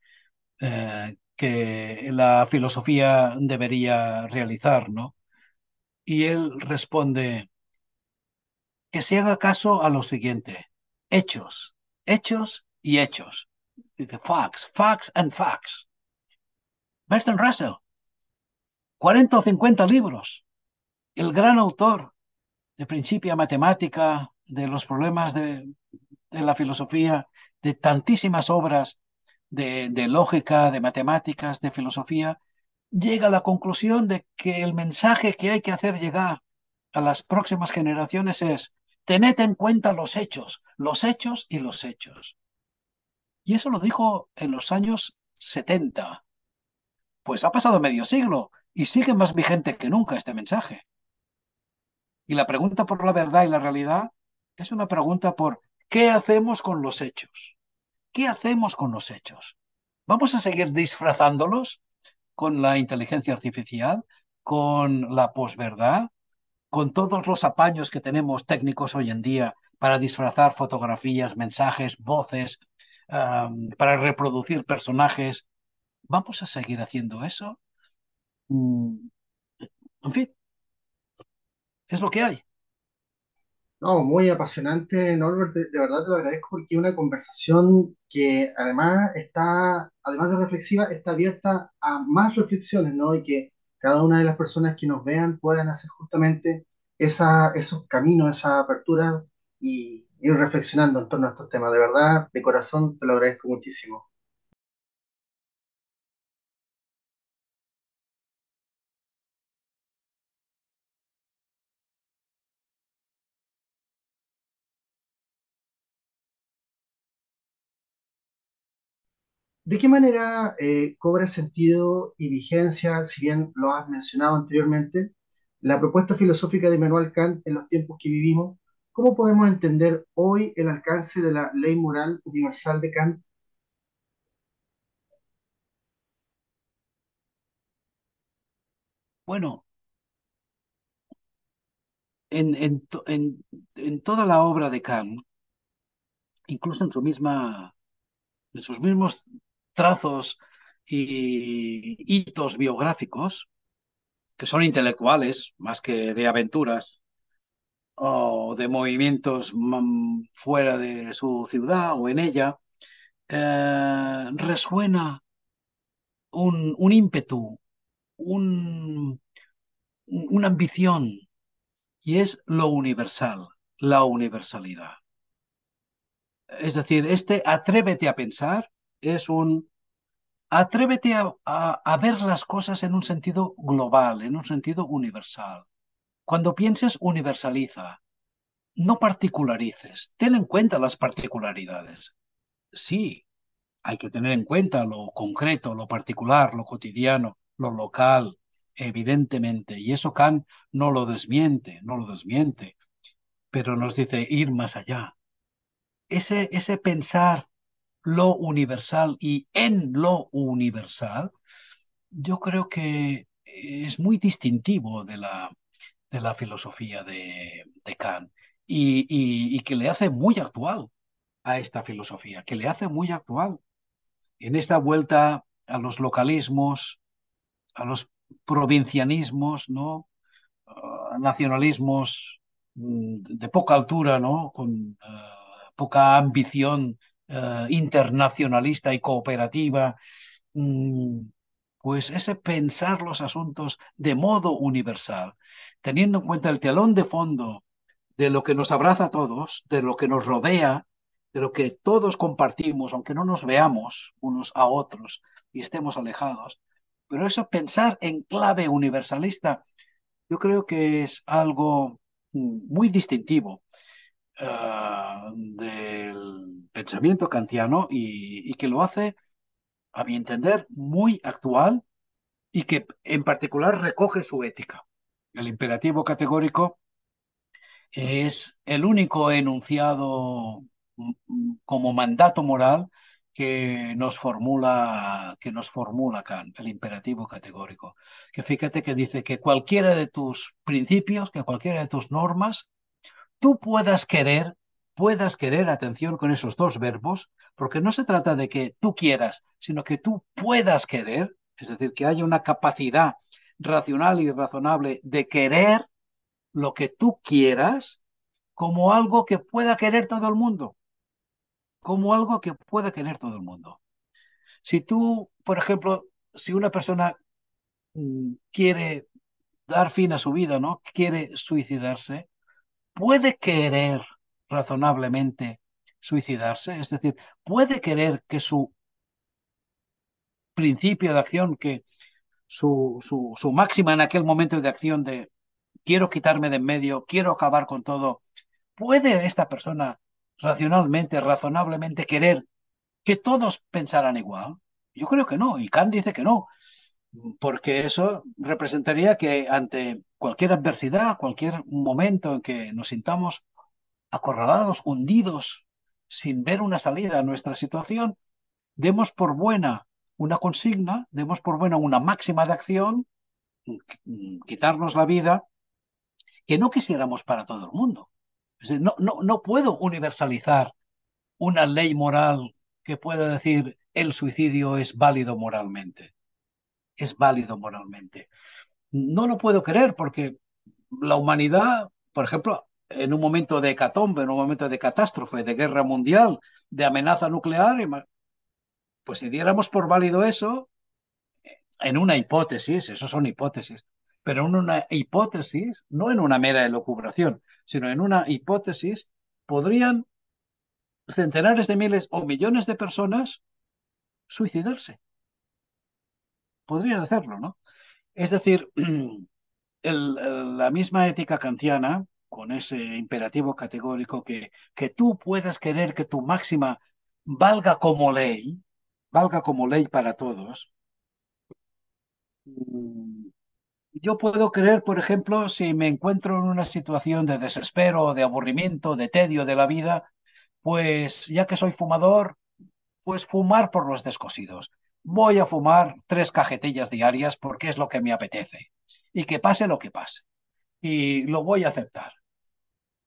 eh, que la filosofía debería realizar, no? Y él responde, que se haga caso a lo siguiente, hechos, hechos y hechos. Dice, facts, facts and facts. Bertrand Russell, 40 o 50 libros, el gran autor, de principio matemática, de los problemas de, de la filosofía, de tantísimas obras de, de, lógica, de matemáticas, de filosofía, llega a la conclusión de que el mensaje que hay que hacer llegar a las próximas generaciones es tened en cuenta los hechos, los hechos y los hechos. Y eso lo dijo en los años 70. Pues ha pasado medio siglo y sigue más vigente que nunca este mensaje. Y la pregunta por la verdad y la realidad es una pregunta por ¿qué hacemos con los hechos? ¿Qué hacemos con los hechos? ¿Vamos a seguir disfrazándolos con la inteligencia artificial, con la posverdad, con todos los apaños que tenemos técnicos hoy en día para disfrazar fotografías, mensajes, voces, para reproducir personajes? ¿Vamos a seguir haciendo eso? Mm, en fin, es lo que hay. No, muy apasionante, Norbert, de, verdad te lo agradezco porque es una conversación que además está, además de reflexiva, está abierta a más reflexiones, ¿no? Y que cada una de las personas que nos vean puedan hacer justamente esa, esos caminos, esa apertura y ir reflexionando en torno a estos temas. De verdad, de corazón, te lo agradezco muchísimo. ¿De qué manera eh, cobra sentido y vigencia, si bien lo has mencionado anteriormente, la propuesta filosófica de Immanuel Kant en los tiempos que vivimos? ¿Cómo podemos entender hoy el alcance de la ley moral universal de Kant? Bueno, en, en, en toda la obra de Kant, incluso en su misma en sus mismos trazos y hitos biográficos, que son intelectuales más que de aventuras o de movimientos fuera de su ciudad o en ella, eh, resuena un, un ímpetu, un, una ambición, y es lo universal, la universalidad. Es decir, este atrévete a pensar es un Atrévete a, ver las cosas en un sentido global, en un sentido universal. Cuando pienses, universaliza. No particularices. Ten en cuenta las particularidades. Sí, hay que tener en cuenta lo concreto, lo particular, lo cotidiano, lo local, evidentemente. Y eso Kant no lo desmiente, no lo desmiente. Pero nos dice ir más allá. Ese, ese pensar lo universal y en lo universal, yo creo que es muy distintivo de la, de la filosofía de, Kant y, que le hace muy actual a esta filosofía, que le hace muy actual en esta vuelta a los localismos, a los provincianismos, ¿no? nacionalismos mm, de poca altura, ¿no? Con eh, poca ambición eh, internacionalista y cooperativa, mm, pues ese pensar los asuntos de modo universal, teniendo en cuenta el telón de fondo de lo que nos abraza a todos, de lo que nos rodea, de lo que todos compartimos, aunque no nos veamos unos a otros y estemos alejados. Pero eso pensar en clave universalista, yo creo que es algo mm, muy distintivo eh, del pensamiento kantiano y, que lo hace, a mi entender, muy actual y que en particular recoge su ética. El imperativo categórico es el único enunciado mm, mm, como mandato moral que nos formula que nos formula Kant, el imperativo categórico. Que fíjate que dice que cualquiera de tus principios, que cualquiera de tus normas, tú puedas querer puedas querer, atención con esos dos verbos, porque no se trata de que tú quieras, sino que tú puedas querer, es decir, que haya una capacidad racional y razonable de querer lo que tú quieras como algo que pueda querer todo el mundo, como algo que pueda querer todo el mundo. Si tú, por ejemplo, si una persona mm, quiere dar fin a su vida, ¿no? Quiere suicidarse, puede querer razonablemente suicidarse. Es decir, puede querer que su principio de acción, que su, su, máxima en aquel momento de acción de quiero quitarme de en medio, quiero acabar con todo, ¿puede esta persona racionalmente, razonablemente querer que todos pensaran igual? Yo creo que no, y Kant dice que no, porque eso representaría que ante cualquier adversidad, cualquier momento en que nos sintamos acorralados, hundidos, sin ver una salida a nuestra situación, demos por buena una consigna, demos por buena una máxima de acción, mm, quitarnos la vida, que no quisiéramos para todo el mundo. no, no, no puedo universalizar una ley moral que pueda decir el suicidio es válido moralmente. Es válido moralmente. No lo puedo querer porque la humanidad, por ejemplo, en un momento de hecatombe, en un momento de catástrofe, de guerra mundial, de amenaza nuclear, pues si diéramos por válido eso, en una hipótesis, eso son hipótesis, pero en una hipótesis, no en una mera elocubración, sino en una hipótesis, podrían centenares de miles o millones de personas suicidarse. Podrían hacerlo, ¿no? Es decir, la misma ética kantiana con ese imperativo categórico que, que tú puedas querer que tu máxima valga como ley, valga como ley para todos. Mm, yo puedo creer, por ejemplo, si me encuentro en una situación de desespero, de aburrimiento, de tedio de la vida, pues ya que soy fumador, pues fumar por los descosidos. Voy a fumar tres cajetillas diarias porque es lo que me apetece. Y que pase lo que pase. Y lo voy a aceptar.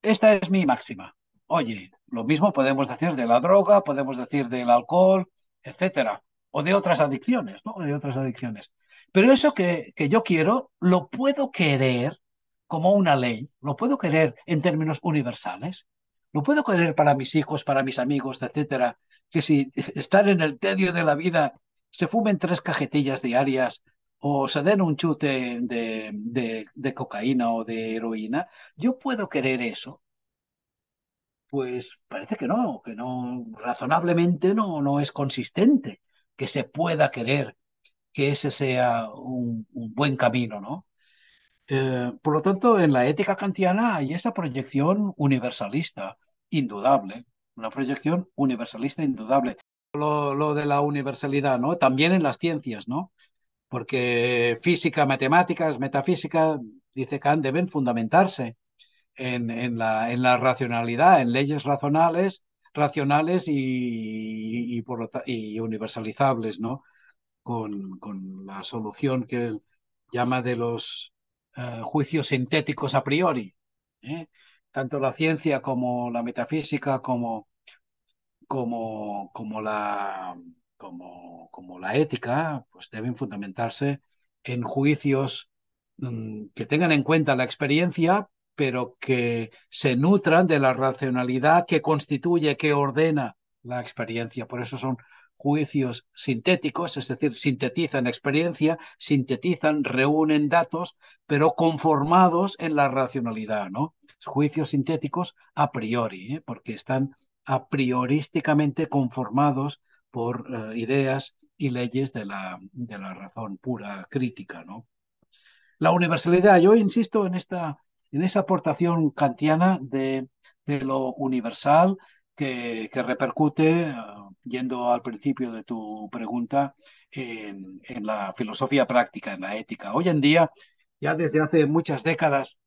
Esta es mi máxima. Oye, lo mismo podemos decir de la droga, podemos decir del alcohol, etcétera, o de otras adicciones, ¿no? De otras adicciones. Pero eso que, que yo quiero, lo puedo querer como una ley, lo puedo querer en términos universales, lo puedo querer para mis hijos, para mis amigos, etcétera, que si estar en el tedio de la vida se fumen tres cajetillas diarias o se den un chute de, cocaína o de heroína, yo puedo querer eso, pues parece que no, que no, razonablemente no, no es consistente que se pueda querer que ese sea un, buen camino, ¿no? Eh, por lo tanto, en la ética kantiana hay esa proyección universalista, indudable, una proyección universalista indudable. lo de la universalidad, ¿no? También en las ciencias, ¿no? porque física, matemáticas, metafísica, dice Kant, deben fundamentarse en, la, racionalidad, en leyes racionales, racionales y, universalizables, ¿no? Con, la solución que él llama de los eh, juicios sintéticos a priori. ¿eh? Tanto la ciencia como la metafísica, como, como, como la como, la ética, pues deben fundamentarse en juicios mm, que tengan en cuenta la experiencia, pero que se nutran de la racionalidad que constituye, que ordena la experiencia. Por eso son juicios sintéticos, es decir, sintetizan experiencia, sintetizan, reúnen datos, pero conformados en la racionalidad, ¿no? Juicios sintéticos a priori, ¿eh? porque están a priorísticamente conformados por eh, ideas y leyes de la, de la razón pura crítica. ¿no? La universalidad, yo insisto en, esta, en esa aportación kantiana de, lo universal que, que, repercute, eh, yendo al principio de tu pregunta, en, la filosofía práctica, en la ética. Hoy en día, ya desde hace muchas décadas,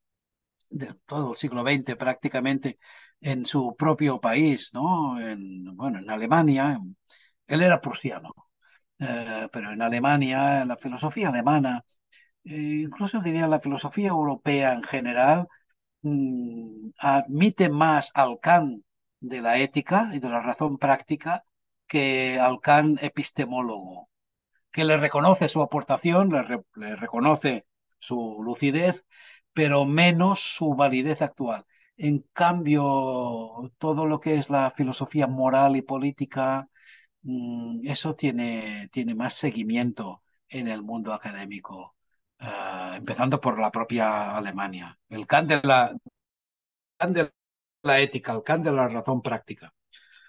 de todo el siglo XX prácticamente, en su propio país, ¿no? En, bueno, en Alemania, él era prusiano, eh, pero en Alemania, la filosofía alemana, eh, incluso diría la filosofía europea en general, mm, admite más al Kant de la ética y de la razón práctica que al Kant epistemólogo, que le reconoce su aportación, le reconoce su lucidez, pero menos su validez actual. En cambio, todo lo que es la filosofía moral y política, Mm, eso tiene, tiene más seguimiento en el mundo académico, eh, empezando por la propia Alemania. El can de, la, ética, el can de la razón práctica.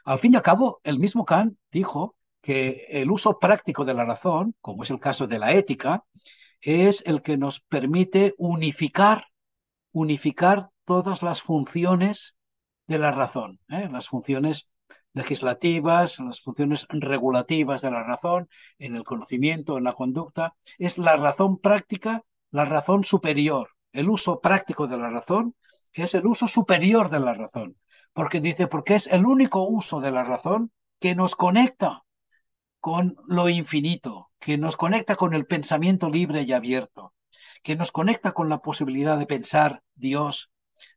Al fin y al cabo, el mismo Kant dijo que el uso práctico de la razón, como es el caso de la ética, es el que nos permite unificar, unificar todas las funciones de la razón, ¿eh? las funciones legislativas, en las funciones regulativas de la razón, en el conocimiento, en la conducta, es la razón práctica, la razón superior. El uso práctico de la razón que es el uso superior de la razón, porque dice, porque es el único uso de la razón que nos conecta con lo infinito, que nos conecta con el pensamiento libre y abierto, que nos conecta con la posibilidad de pensar Dios,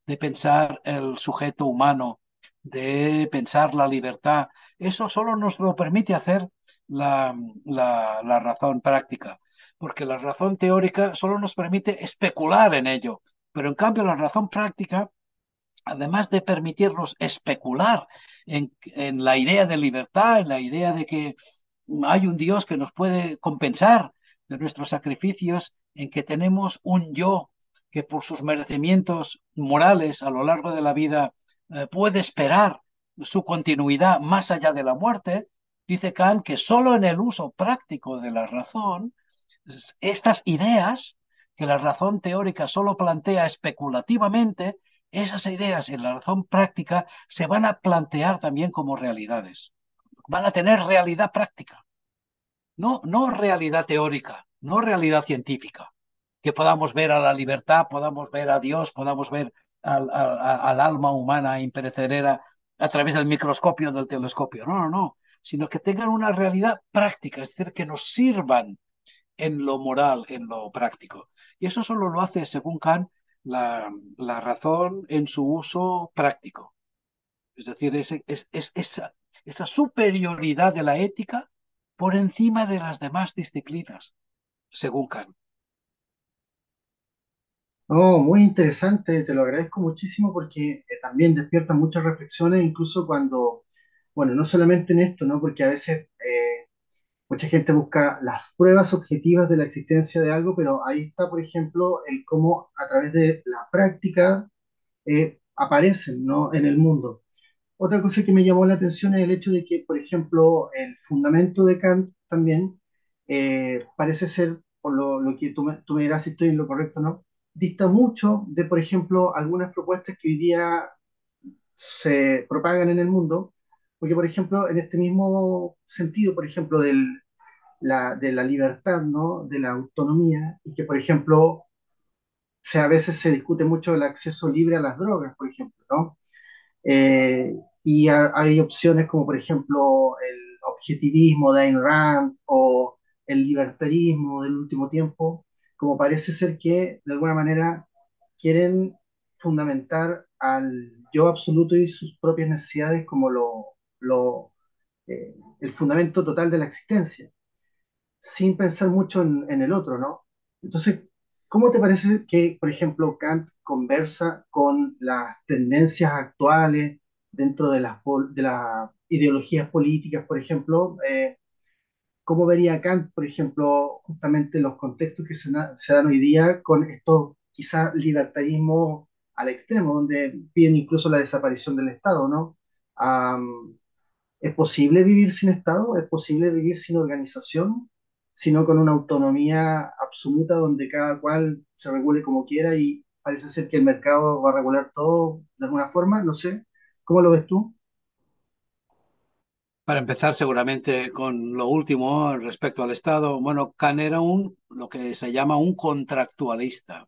de pensar el sujeto humano, de pensar la libertad. Eso solo nos lo permite hacer la, razón práctica, porque la razón teórica solo nos permite especular en ello, pero en cambio la razón práctica, además de permitirnos especular en, en la idea de libertad, en la idea de que hay un Dios que nos puede compensar de nuestros sacrificios, en que tenemos un yo que por sus merecimientos morales a lo largo de la vida eh, puede esperar su continuidad más allá de la muerte, dice Kant que solo en el uso práctico de la razón, estas ideas que la razón teórica solo plantea especulativamente, esas ideas en la razón práctica se van a plantear también como realidades. Van a tener realidad práctica. No, no realidad teórica, no realidad científica, que podamos ver a la libertad, podamos ver a Dios, podamos ver al, alma humana imperecedera a través del microscopio del telescopio. No, no, no, sino que tengan una realidad práctica, es decir, que nos sirvan en lo moral, en lo práctico. Y eso solo lo hace, según Kant, la, razón en su uso práctico. Es decir, es, esa, esa superioridad de la ética por encima de las demás disciplinas, según Kant. Oh, muy interesante, te lo agradezco muchísimo porque eh, también despierta muchas reflexiones, incluso cuando, bueno, no solamente en esto, ¿no? Porque a veces eh, mucha gente busca las pruebas objetivas de la existencia de algo, pero ahí está, por ejemplo, el cómo a través de la práctica eh, aparecen, ¿no? En el mundo. Otra cosa que me llamó la atención es el hecho de que, por ejemplo, el fundamento de Kant también parece ser, por lo, que tú me, tú me dirás si estoy en lo correcto, ¿no? dista mucho de, por ejemplo, algunas propuestas que hoy día se propagan en el mundo, porque, por ejemplo, en este mismo sentido, por ejemplo, de la libertad, ¿no? de la autonomía, y que, por ejemplo, a veces se discute mucho el acceso libre a las drogas, por ejemplo, ¿no? Eh, y hay opciones como, por ejemplo, el objetivismo de Ayn Rand o el libertarismo del último tiempo, como parece ser que de alguna manera quieren fundamentar al yo absoluto y sus propias necesidades como lo, eh, el fundamento total de la existencia, sin pensar mucho en, el otro, ¿no? Entonces, ¿cómo te parece que, por ejemplo, Kant conversa con las tendencias actuales dentro de las, de ideologías políticas, por ejemplo, eh, cómo vería Kant, por ejemplo, justamente los contextos que se, dan hoy día con esto, quizás libertarismo al extremo, donde piden incluso la desaparición del Estado, ¿no? ¿Es posible vivir sin Estado? ¿Es posible vivir sin organización? sino con una autonomía absoluta donde cada cual se regule como quiera y parece ser que el mercado va a regular todo de alguna forma, no sé. ¿Cómo lo ves tú? Para empezar, seguramente con lo último respecto al Estado, bueno, Kant era un, lo que se llama un contractualista.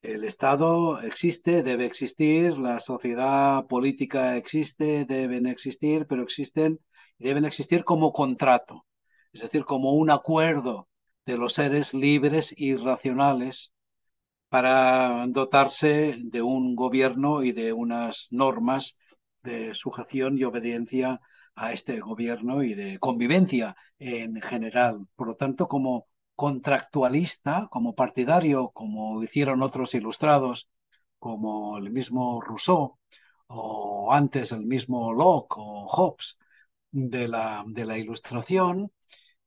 El Estado existe, debe existir, la sociedad política existe, deben existir, pero existen y deben existir como contrato, es decir, como un acuerdo de los seres libres y racionales para dotarse de un gobierno y de unas normas de sujeción y obediencia a este gobierno y de convivencia en general. Por lo tanto, como contractualista, como partidario, como hicieron otros ilustrados, como el mismo Rousseau o antes el mismo Locke o Hobbes de la, de la ilustración,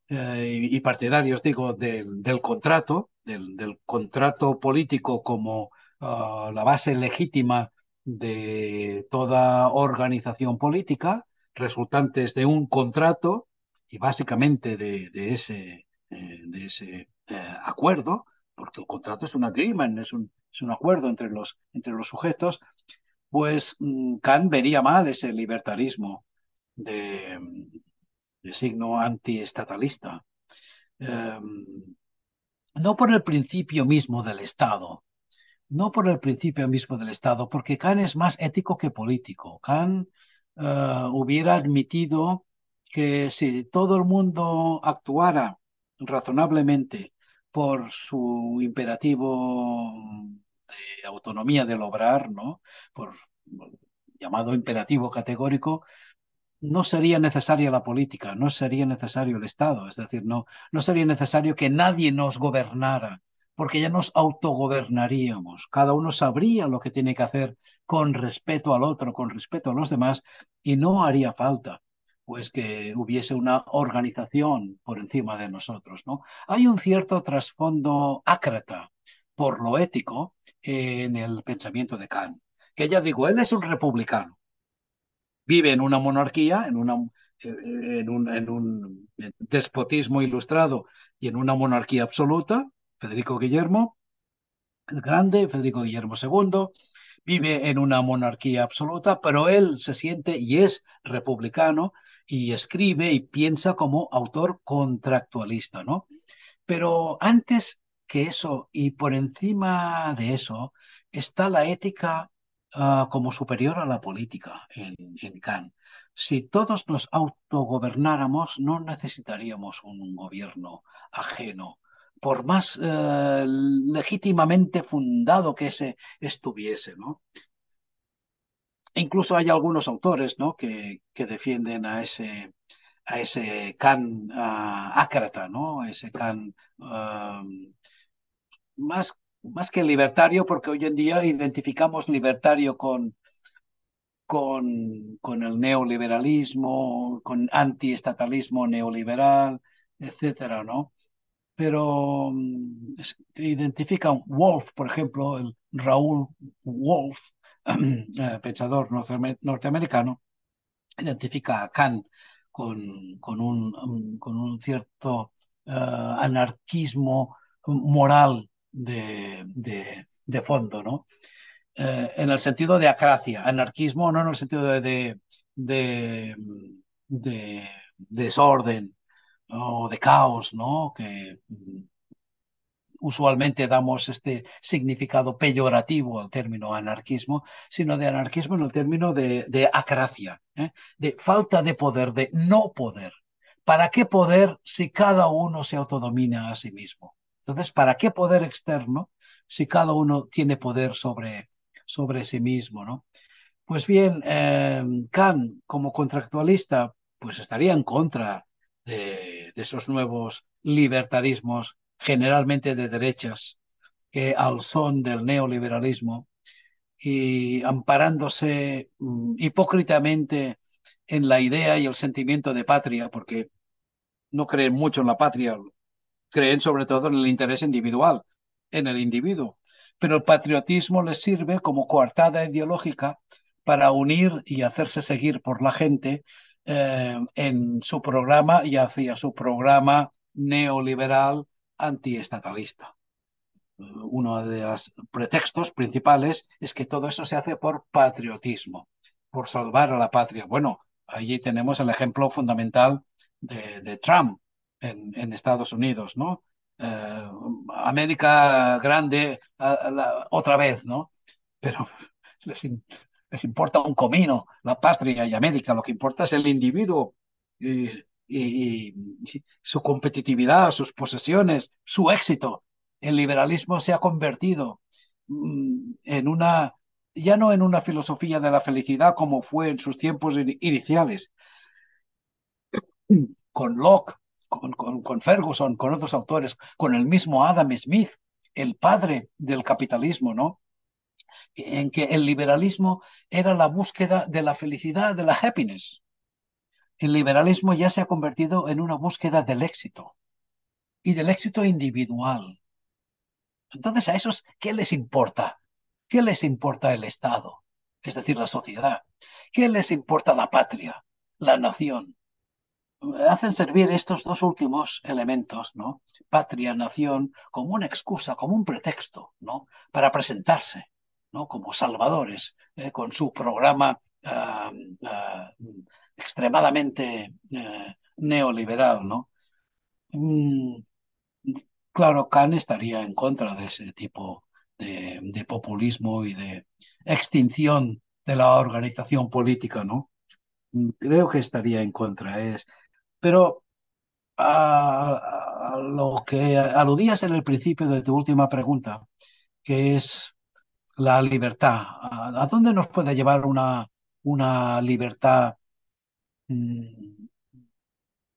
eh, y partidarios, digo, del, contrato, del, contrato político como ah, la base legítima de toda organización política, resultantes de un contrato y básicamente de, ese, de ese eh, eh, acuerdo, porque el contrato es un agreement, es un, es un acuerdo entre los, entre los sujetos, pues mm, Kant vería mal ese libertarismo de, signo antiestatalista. Em, no por el principio mismo del Estado, no por el principio mismo del Estado, porque Kant es más ético que político. Kant Ah, hubiera admitido que si todo el mundo actuara razonablemente por su imperativo de autonomía de obrar, ¿no? por llamado imperativo categórico, no sería necesaria la política, no sería necesario el Estado, es decir, no, no sería necesario que nadie nos gobernara, porque ya nos autogobernaríamos, cada uno sabría lo que tiene que hacer con respeto al otro, con respeto a los demás, y no haría falta pues que hubiese una organización por encima de nosotros. ¿no? Hay un cierto trasfondo ácrata por lo ético en el pensamiento de Kant, que ya digo, él es un republicano, vive en una monarquía, en, eh, un, en un despotismo ilustrado y en una monarquía absoluta, Federico Guillermo, el Grande, Federico Guillermo II, vive en una monarquía absoluta, pero él se siente y es republicano y escribe y piensa como autor contractualista, ¿no? Pero antes que eso y por encima de eso está la ética ah, como superior a la política en, en Kant. Si todos nos autogobernáramos, no necesitaríamos un gobierno ajeno por más eh, legítimamente fundado que ese estuviese, ¿no? incluso hay algunos autores ¿no? que, que defienden a ese, a ese ¿no? Ese Can más, más que libertario, porque hoy en día identificamos libertario con, con, con el neoliberalismo, con antiestatalismo neoliberal, etcétera, ¿no? pero mm, identifica Wolf, por ejemplo, el Raúl Wolf, eh, pensador norteamericano, identifica a Kant mm, con, un, cierto eh, anarquismo moral de, fondo, ¿no? Eh, en el sentido de acracia, anarquismo no en el sentido de mm, desorden, o de caos, ¿no? Que mm, usualmente damos este significado peyorativo al término anarquismo, sino de anarquismo en el término de, acracia, ¿eh? de falta de poder, de no poder. ¿Para qué poder si cada uno se autodomina a sí mismo? Entonces, ¿para qué poder externo si cada uno tiene poder sobre, sobre sí mismo? ¿no? Pues bien, eh, Kant, como contractualista, pues estaría en contra de de esos nuevos libertarismos, generalmente de derechas, que al son del neoliberalismo y amparándose mm, hipócritamente en la idea y el sentimiento de patria, porque no creen mucho en la patria, creen sobre todo en el interés individual, en el individuo. Pero el patriotismo les sirve como coartada ideológica para unir y hacerse seguir por la gente eh, en su programa y hacía su programa neoliberal antiestatalista. Eh, uno de los pretextos principales es que todo eso se hace por patriotismo, por salvar a la patria. Bueno, allí tenemos el ejemplo fundamental de, Trump en, Estados Unidos, ¿no? Eh, América grande otra vez, ¿no? Pero les, les importa un comino la patria y América, lo que importa es el individuo y, su competitividad, sus posesiones, su éxito. El liberalismo se ha convertido mm, en una, ya no en una filosofía de la felicidad como fue en sus tiempos iniciales, con Locke, con, Ferguson, con otros autores, con el mismo Adam Smith, el padre del capitalismo, ¿no? en que el liberalismo era la búsqueda de la felicidad, de la happiness. El liberalismo ya se ha convertido en una búsqueda del éxito y del éxito individual. Entonces, a esos, ¿qué les importa? ¿Qué les importa el Estado? Es decir, la sociedad. ¿Qué les importa la patria, la nación? Hacen servir estos dos últimos elementos, ¿no? Patria, nación, como una excusa, como un pretexto, ¿no? Para presentarse como salvadores, eh, con su programa ah, ah, extremadamente eh, neoliberal. Mm, claro, Kant estaría en contra de ese tipo de, populismo y de extinción de la organización política, ¿no? Mm, creo que estaría en contra, Pero a lo que aludías en el principio de tu última pregunta, que es la libertad. ¿A, dónde nos puede llevar una, una libertad mm,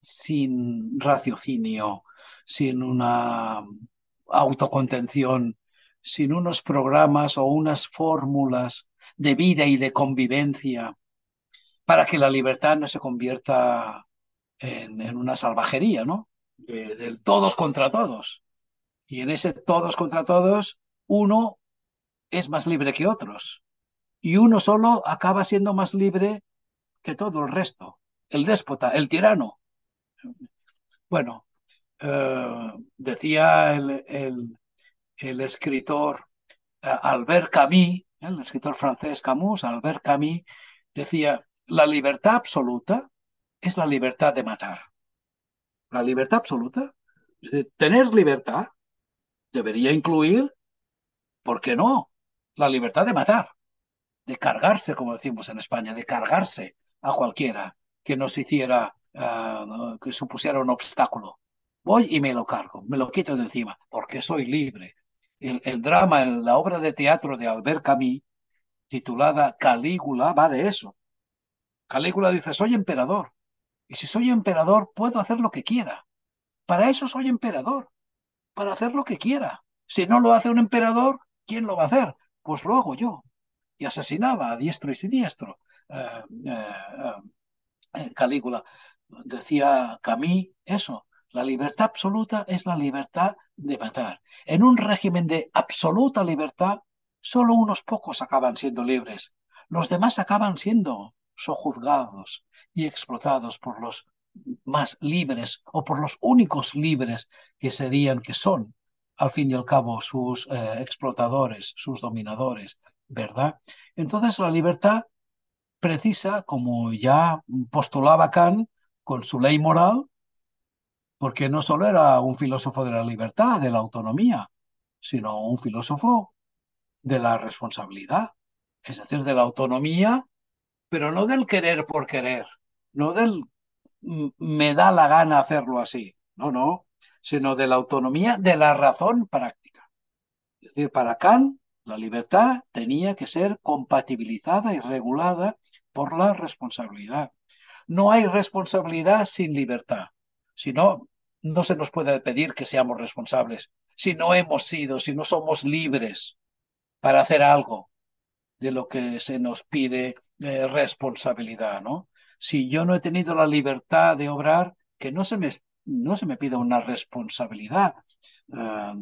sin raciocinio, sin una autocontención, sin unos programas o unas fórmulas de vida y de convivencia para que la libertad no se convierta en, una salvajería, ¿no? Del todos contra todos. Y en ese todos contra todos, uno es más libre que otros. Y uno solo acaba siendo más libre que todo el resto. El déspota, el tirano. Bueno, eh, decía el, escritor eh, Albert Camus, ¿eh? el escritor francés Camus, Albert Camus, decía, la libertad absoluta es la libertad de matar. La libertad absoluta, tener libertad debería incluir, ¿por qué no? la libertad de matar, de cargarse, como decimos en España, de cargarse a cualquiera que nos hiciera, ah, que supusiera un obstáculo. Voy y me lo cargo, me lo quito de encima, porque soy libre. El, drama, la obra de teatro de Albert Camus, titulada Calígula, va de eso. Calígula dice, soy emperador. Y si soy emperador, puedo hacer lo que quiera. Para eso soy emperador, para hacer lo que quiera. Si no lo hace un emperador, ¿quién lo va a hacer? pues lo hago yo. Y asesinaba a diestro y siniestro. Eh, eh, eh Calígula decía mí eso, la libertad absoluta es la libertad de matar. En un régimen de absoluta libertad, solo unos pocos acaban siendo libres. Los demás acaban siendo sojuzgados y explotados por los más libres o por los únicos libres que serían, que son al fin y al cabo sus eh, explotadores, sus dominadores, ¿verdad? Entonces la libertad precisa, como ya postulaba Kant con su ley moral, porque no solo era un filósofo de la libertad, de la autonomía, sino un filósofo de la responsabilidad, es decir, de la autonomía, pero no del querer por querer, no del me da la gana hacerlo así, no, no, sino de la autonomía de la razón práctica. Es decir, para Kant, la libertad tenía que ser compatibilizada y regulada por la responsabilidad. No hay responsabilidad sin libertad. Si no, no se nos puede pedir que seamos responsables si no hemos sido, si no somos libres para hacer algo de lo que se nos pide eh, responsabilidad, ¿no? Si yo no he tenido la libertad de obrar, que no se me no se me pida una responsabilidad eh,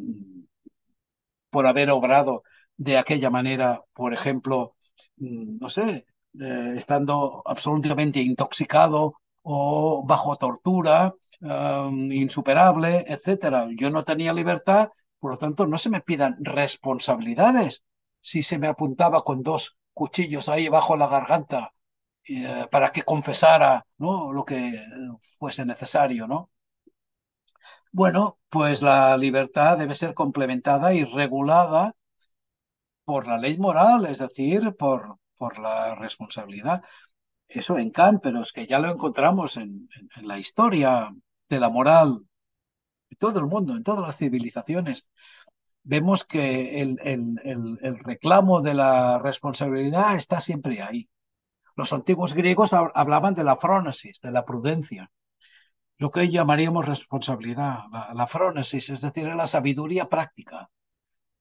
por haber obrado de aquella manera, por ejemplo, mm, no sé, eh, estando absolutamente intoxicado o bajo tortura, eh, insuperable, etcétera. Yo no tenía libertad, por lo tanto, no se me pidan responsabilidades. Si se me apuntaba con dos cuchillos ahí bajo la garganta para que confesara ¿no? lo que fuese necesario, ¿no? Bueno, pues la libertad debe ser complementada y regulada por la ley moral, es decir, por, por la responsabilidad. Eso en Kant, pero es que ya lo encontramos en, la historia de la moral, en todo el mundo, en todas las civilizaciones. Vemos que el, el, reclamo de la responsabilidad está siempre ahí. Los antiguos griegos hablaban de la frónesis, de la prudencia lo que llamaríamos responsabilidad, la, fronesis, frónesis, es decir, la sabiduría práctica.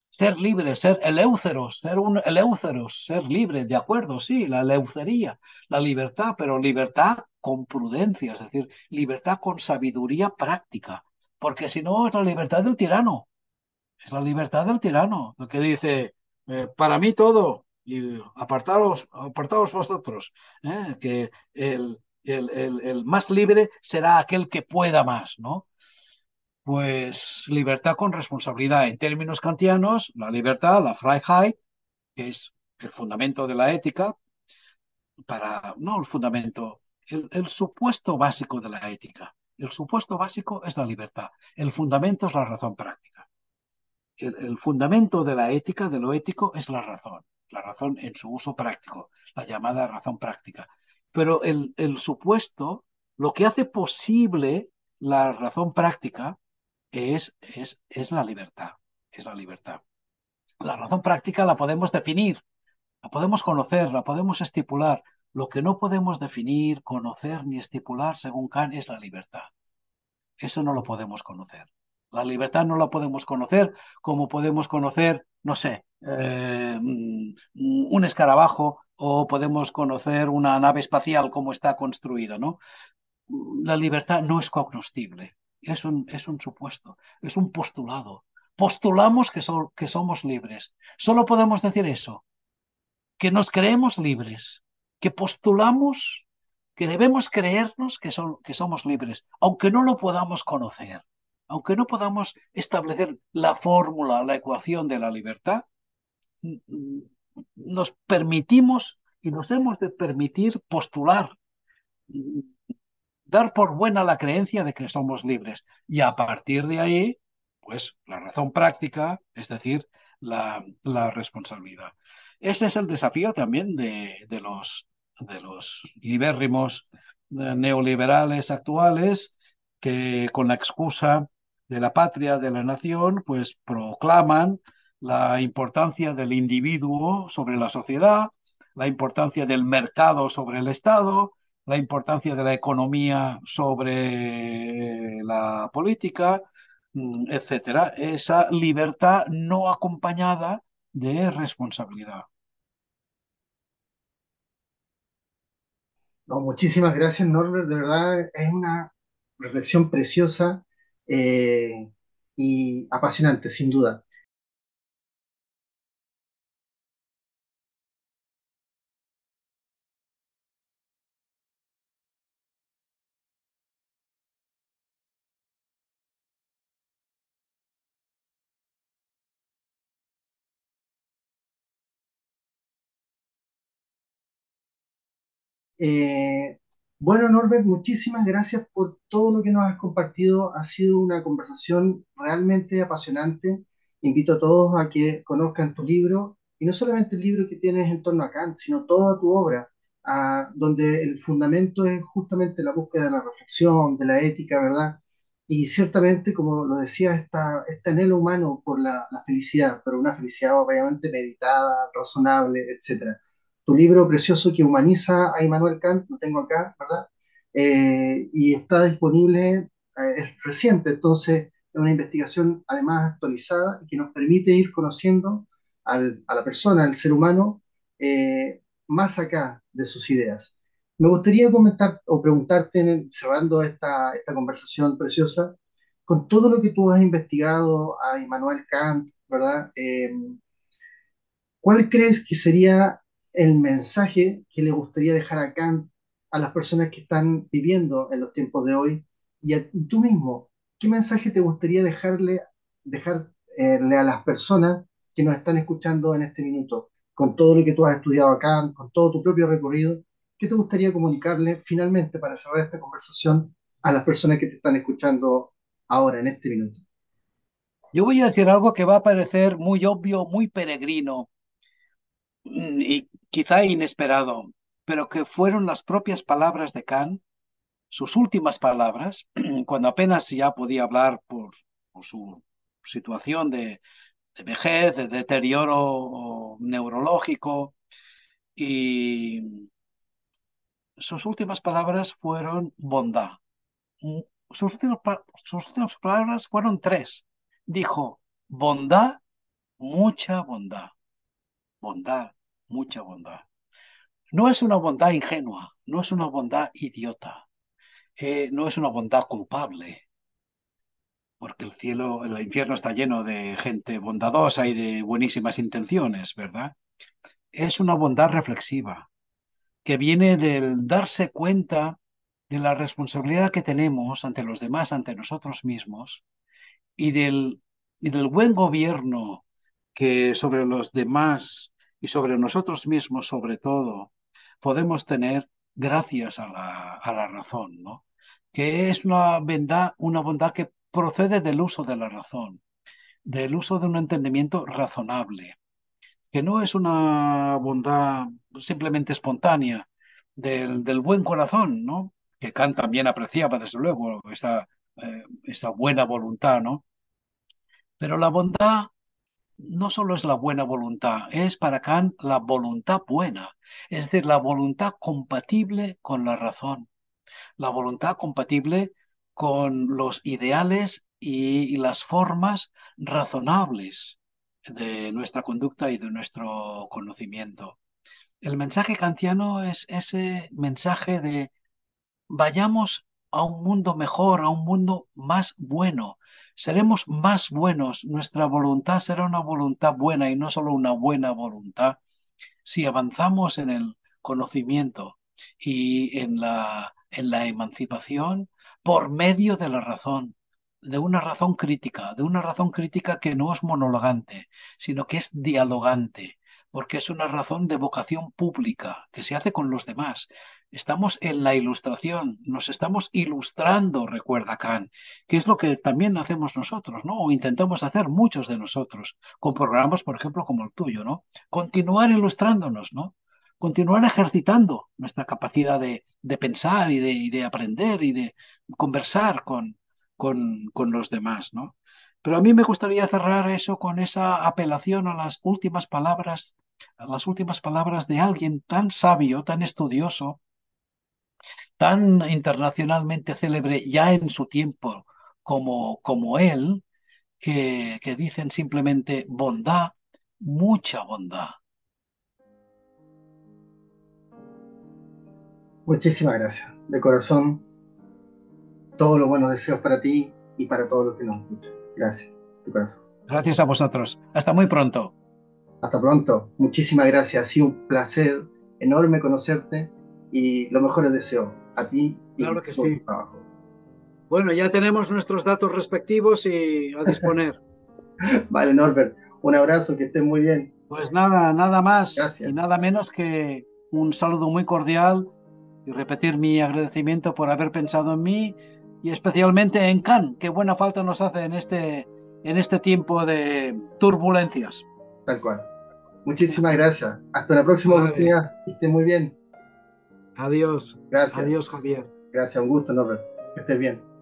Ser libre, ser eleuceros, ser un eleuceros, ser libre, de acuerdo, sí, la eleucería, la libertad, pero libertad con prudencia, es decir, libertad con sabiduría práctica, porque si no es la libertad del tirano, es la libertad del tirano, lo que dice, eh, para mí todo, y apartaos, apartaos vosotros, ¿eh? que el, el, más libre será aquel que pueda más, ¿no? Pues libertad con responsabilidad. En términos kantianos, la libertad, la Freiheit, que es el fundamento de la ética, para, no el fundamento, el, supuesto básico de la ética. El supuesto básico es la libertad, el fundamento es la razón práctica. el, fundamento de la ética, de lo ético, es la razón, la razón en su uso práctico, la llamada razón práctica pero el, supuesto, lo que hace posible la razón práctica es, es, la libertad, es la libertad. La razón práctica la podemos definir, la podemos conocer, la podemos estipular. Lo que no podemos definir, conocer ni estipular, según Kant, es la libertad. Eso no lo podemos conocer. La libertad no la podemos conocer como podemos conocer, no sé, eh, mm, un escarabajo o podemos conocer una nave espacial como está construida, ¿no? La libertad no es cognoscible, es un, es un supuesto, es un postulado. Postulamos que, que somos libres. Solo podemos decir eso, que nos creemos libres, que postulamos, que debemos creernos que, que somos libres, aunque no lo podamos conocer, aunque no podamos establecer la fórmula, la ecuación de la libertad, nos permitimos y nos hemos de permitir postular, dar por buena la creencia de que somos libres. Y a partir de ahí, pues la razón práctica, es decir, la, responsabilidad. Ese es el desafío también de, los, de los libérrimos eh, neoliberales actuales que con la excusa de la patria, de la nación, pues proclaman la importancia del individuo sobre la sociedad, la importancia del mercado sobre el Estado, la importancia de la economía sobre la política, mm, etcétera. Esa libertad no acompañada de responsabilidad. muchísimas gracias, Norbert. De verdad es una reflexión preciosa eh, y apasionante, sin duda. Eh, bueno, Norbert, muchísimas gracias por todo lo que nos has compartido. Ha sido una conversación realmente apasionante. Invito a todos a que conozcan tu libro y no solamente el libro que tienes en torno a Kant, sino toda tu obra, a, donde el fundamento es justamente la búsqueda de la reflexión, de la ética, ¿verdad? Y ciertamente, como lo decía, esta, este anhelo humano por la, la felicidad, pero una felicidad obviamente meditada, razonable, etcétera tu libro precioso que humaniza a Immanuel Kant, lo tengo acá, ¿verdad? Eh, y está disponible, eh, es reciente, entonces es una investigación además actualizada que nos permite ir conociendo a la persona, al ser humano, eh, más acá de sus ideas. Me gustaría comentar o preguntarte, en cerrando esta, conversación preciosa, con todo lo que tú has investigado a Immanuel Kant, ¿verdad? ¿Cuál crees que sería el mensaje que le gustaría dejar a Kant, a las personas que están viviendo en los tiempos de hoy, y, tú mismo, ¿qué mensaje te gustaría dejarle, dejarle a las personas que nos están escuchando en este minuto, con todo lo que tú has estudiado acá, con todo tu propio recorrido? ¿Qué te gustaría comunicarle finalmente para cerrar esta conversación a las personas que te están escuchando ahora, en este minuto? Yo voy a decir algo que va a parecer muy obvio, muy peregrino, y quizá inesperado, pero que fueron las propias palabras de Kant, sus últimas palabras, cuando apenas ya podía hablar por, su situación de, vejez, de deterioro neurológico, y sus últimas palabras fueron bondad. Mm, sus, sus últimas palabras fueron tres. Dijo, bondad, mucha bondad, bondad, mucha bondad. No es una bondad ingenua, no es una bondad idiota, eh, no es una bondad culpable, porque el cielo, el infierno está lleno de gente bondadosa y de buenísimas intenciones, ¿verdad? Es una bondad reflexiva, que viene del darse cuenta de la responsabilidad que tenemos ante los demás, ante nosotros mismos, y del, y del buen gobierno que sobre los demás y sobre nosotros mismos sobre todo, podemos tener gracias a la, razón, ¿no? que es una bondad, una bondad que procede del uso de la razón, del uso de un entendimiento razonable, que no es una bondad simplemente espontánea del, buen corazón, ¿no? que Kant también apreciaba, desde luego, esa, eh, buena voluntad, ¿no? Pero la bondad no solo es la buena voluntad, es para Kant la voluntad buena, es decir, la voluntad compatible con la razón, la voluntad compatible con los ideales y, las formas razonables de nuestra conducta y de nuestro conocimiento. El mensaje kantiano es ese mensaje de vayamos a un mundo mejor, a un mundo más bueno, seremos más buenos, nuestra voluntad será una voluntad buena y no solo una buena voluntad. Si avanzamos en el conocimiento y en la, en la emancipación por medio de la razón, de una razón crítica, de una razón crítica que no es monologante, sino que es dialogante, porque es una razón de vocación pública que se hace con los demás. Estamos en la ilustración, nos estamos ilustrando, recuerda Kant, que es lo que también hacemos nosotros, ¿no? O intentamos hacer muchos de nosotros, con programas, por ejemplo, como el tuyo, ¿no? Continuar ilustrándonos, ¿no? Continuar ejercitando nuestra capacidad de, pensar y de, aprender y de conversar con, con los demás, ¿no? Pero a mí me gustaría cerrar eso con esa apelación a las últimas palabras, a las últimas palabras de alguien tan sabio, tan estudioso, tan internacionalmente célebre ya en su tiempo como, como él, que, dicen simplemente bondad, mucha bondad. Muchísimas gracias. De corazón, todos los buenos deseos para ti y para todos los que nos escuchan. Gracias. De corazón. Gracias a vosotros. Hasta muy pronto. Hasta pronto. Muchísimas gracias. Ha sido un placer enorme conocerte y mejor mejores deseos a ti y que Bueno, ya tenemos nuestros datos respectivos y a disponer. vale, Norbert, un abrazo, que estén muy bien. Pues nada, nada más y nada menos que un saludo muy cordial y repetir mi agradecimiento por haber pensado en mí y especialmente en Can, que buena falta nos hace en este, en este tiempo de turbulencias. Tal cual. Muchísimas gracias. Hasta la próxima esté muy bien. Adiós. Gracias. Adiós, Javier. Gracias, un gusto, Norbert. Que estés bien.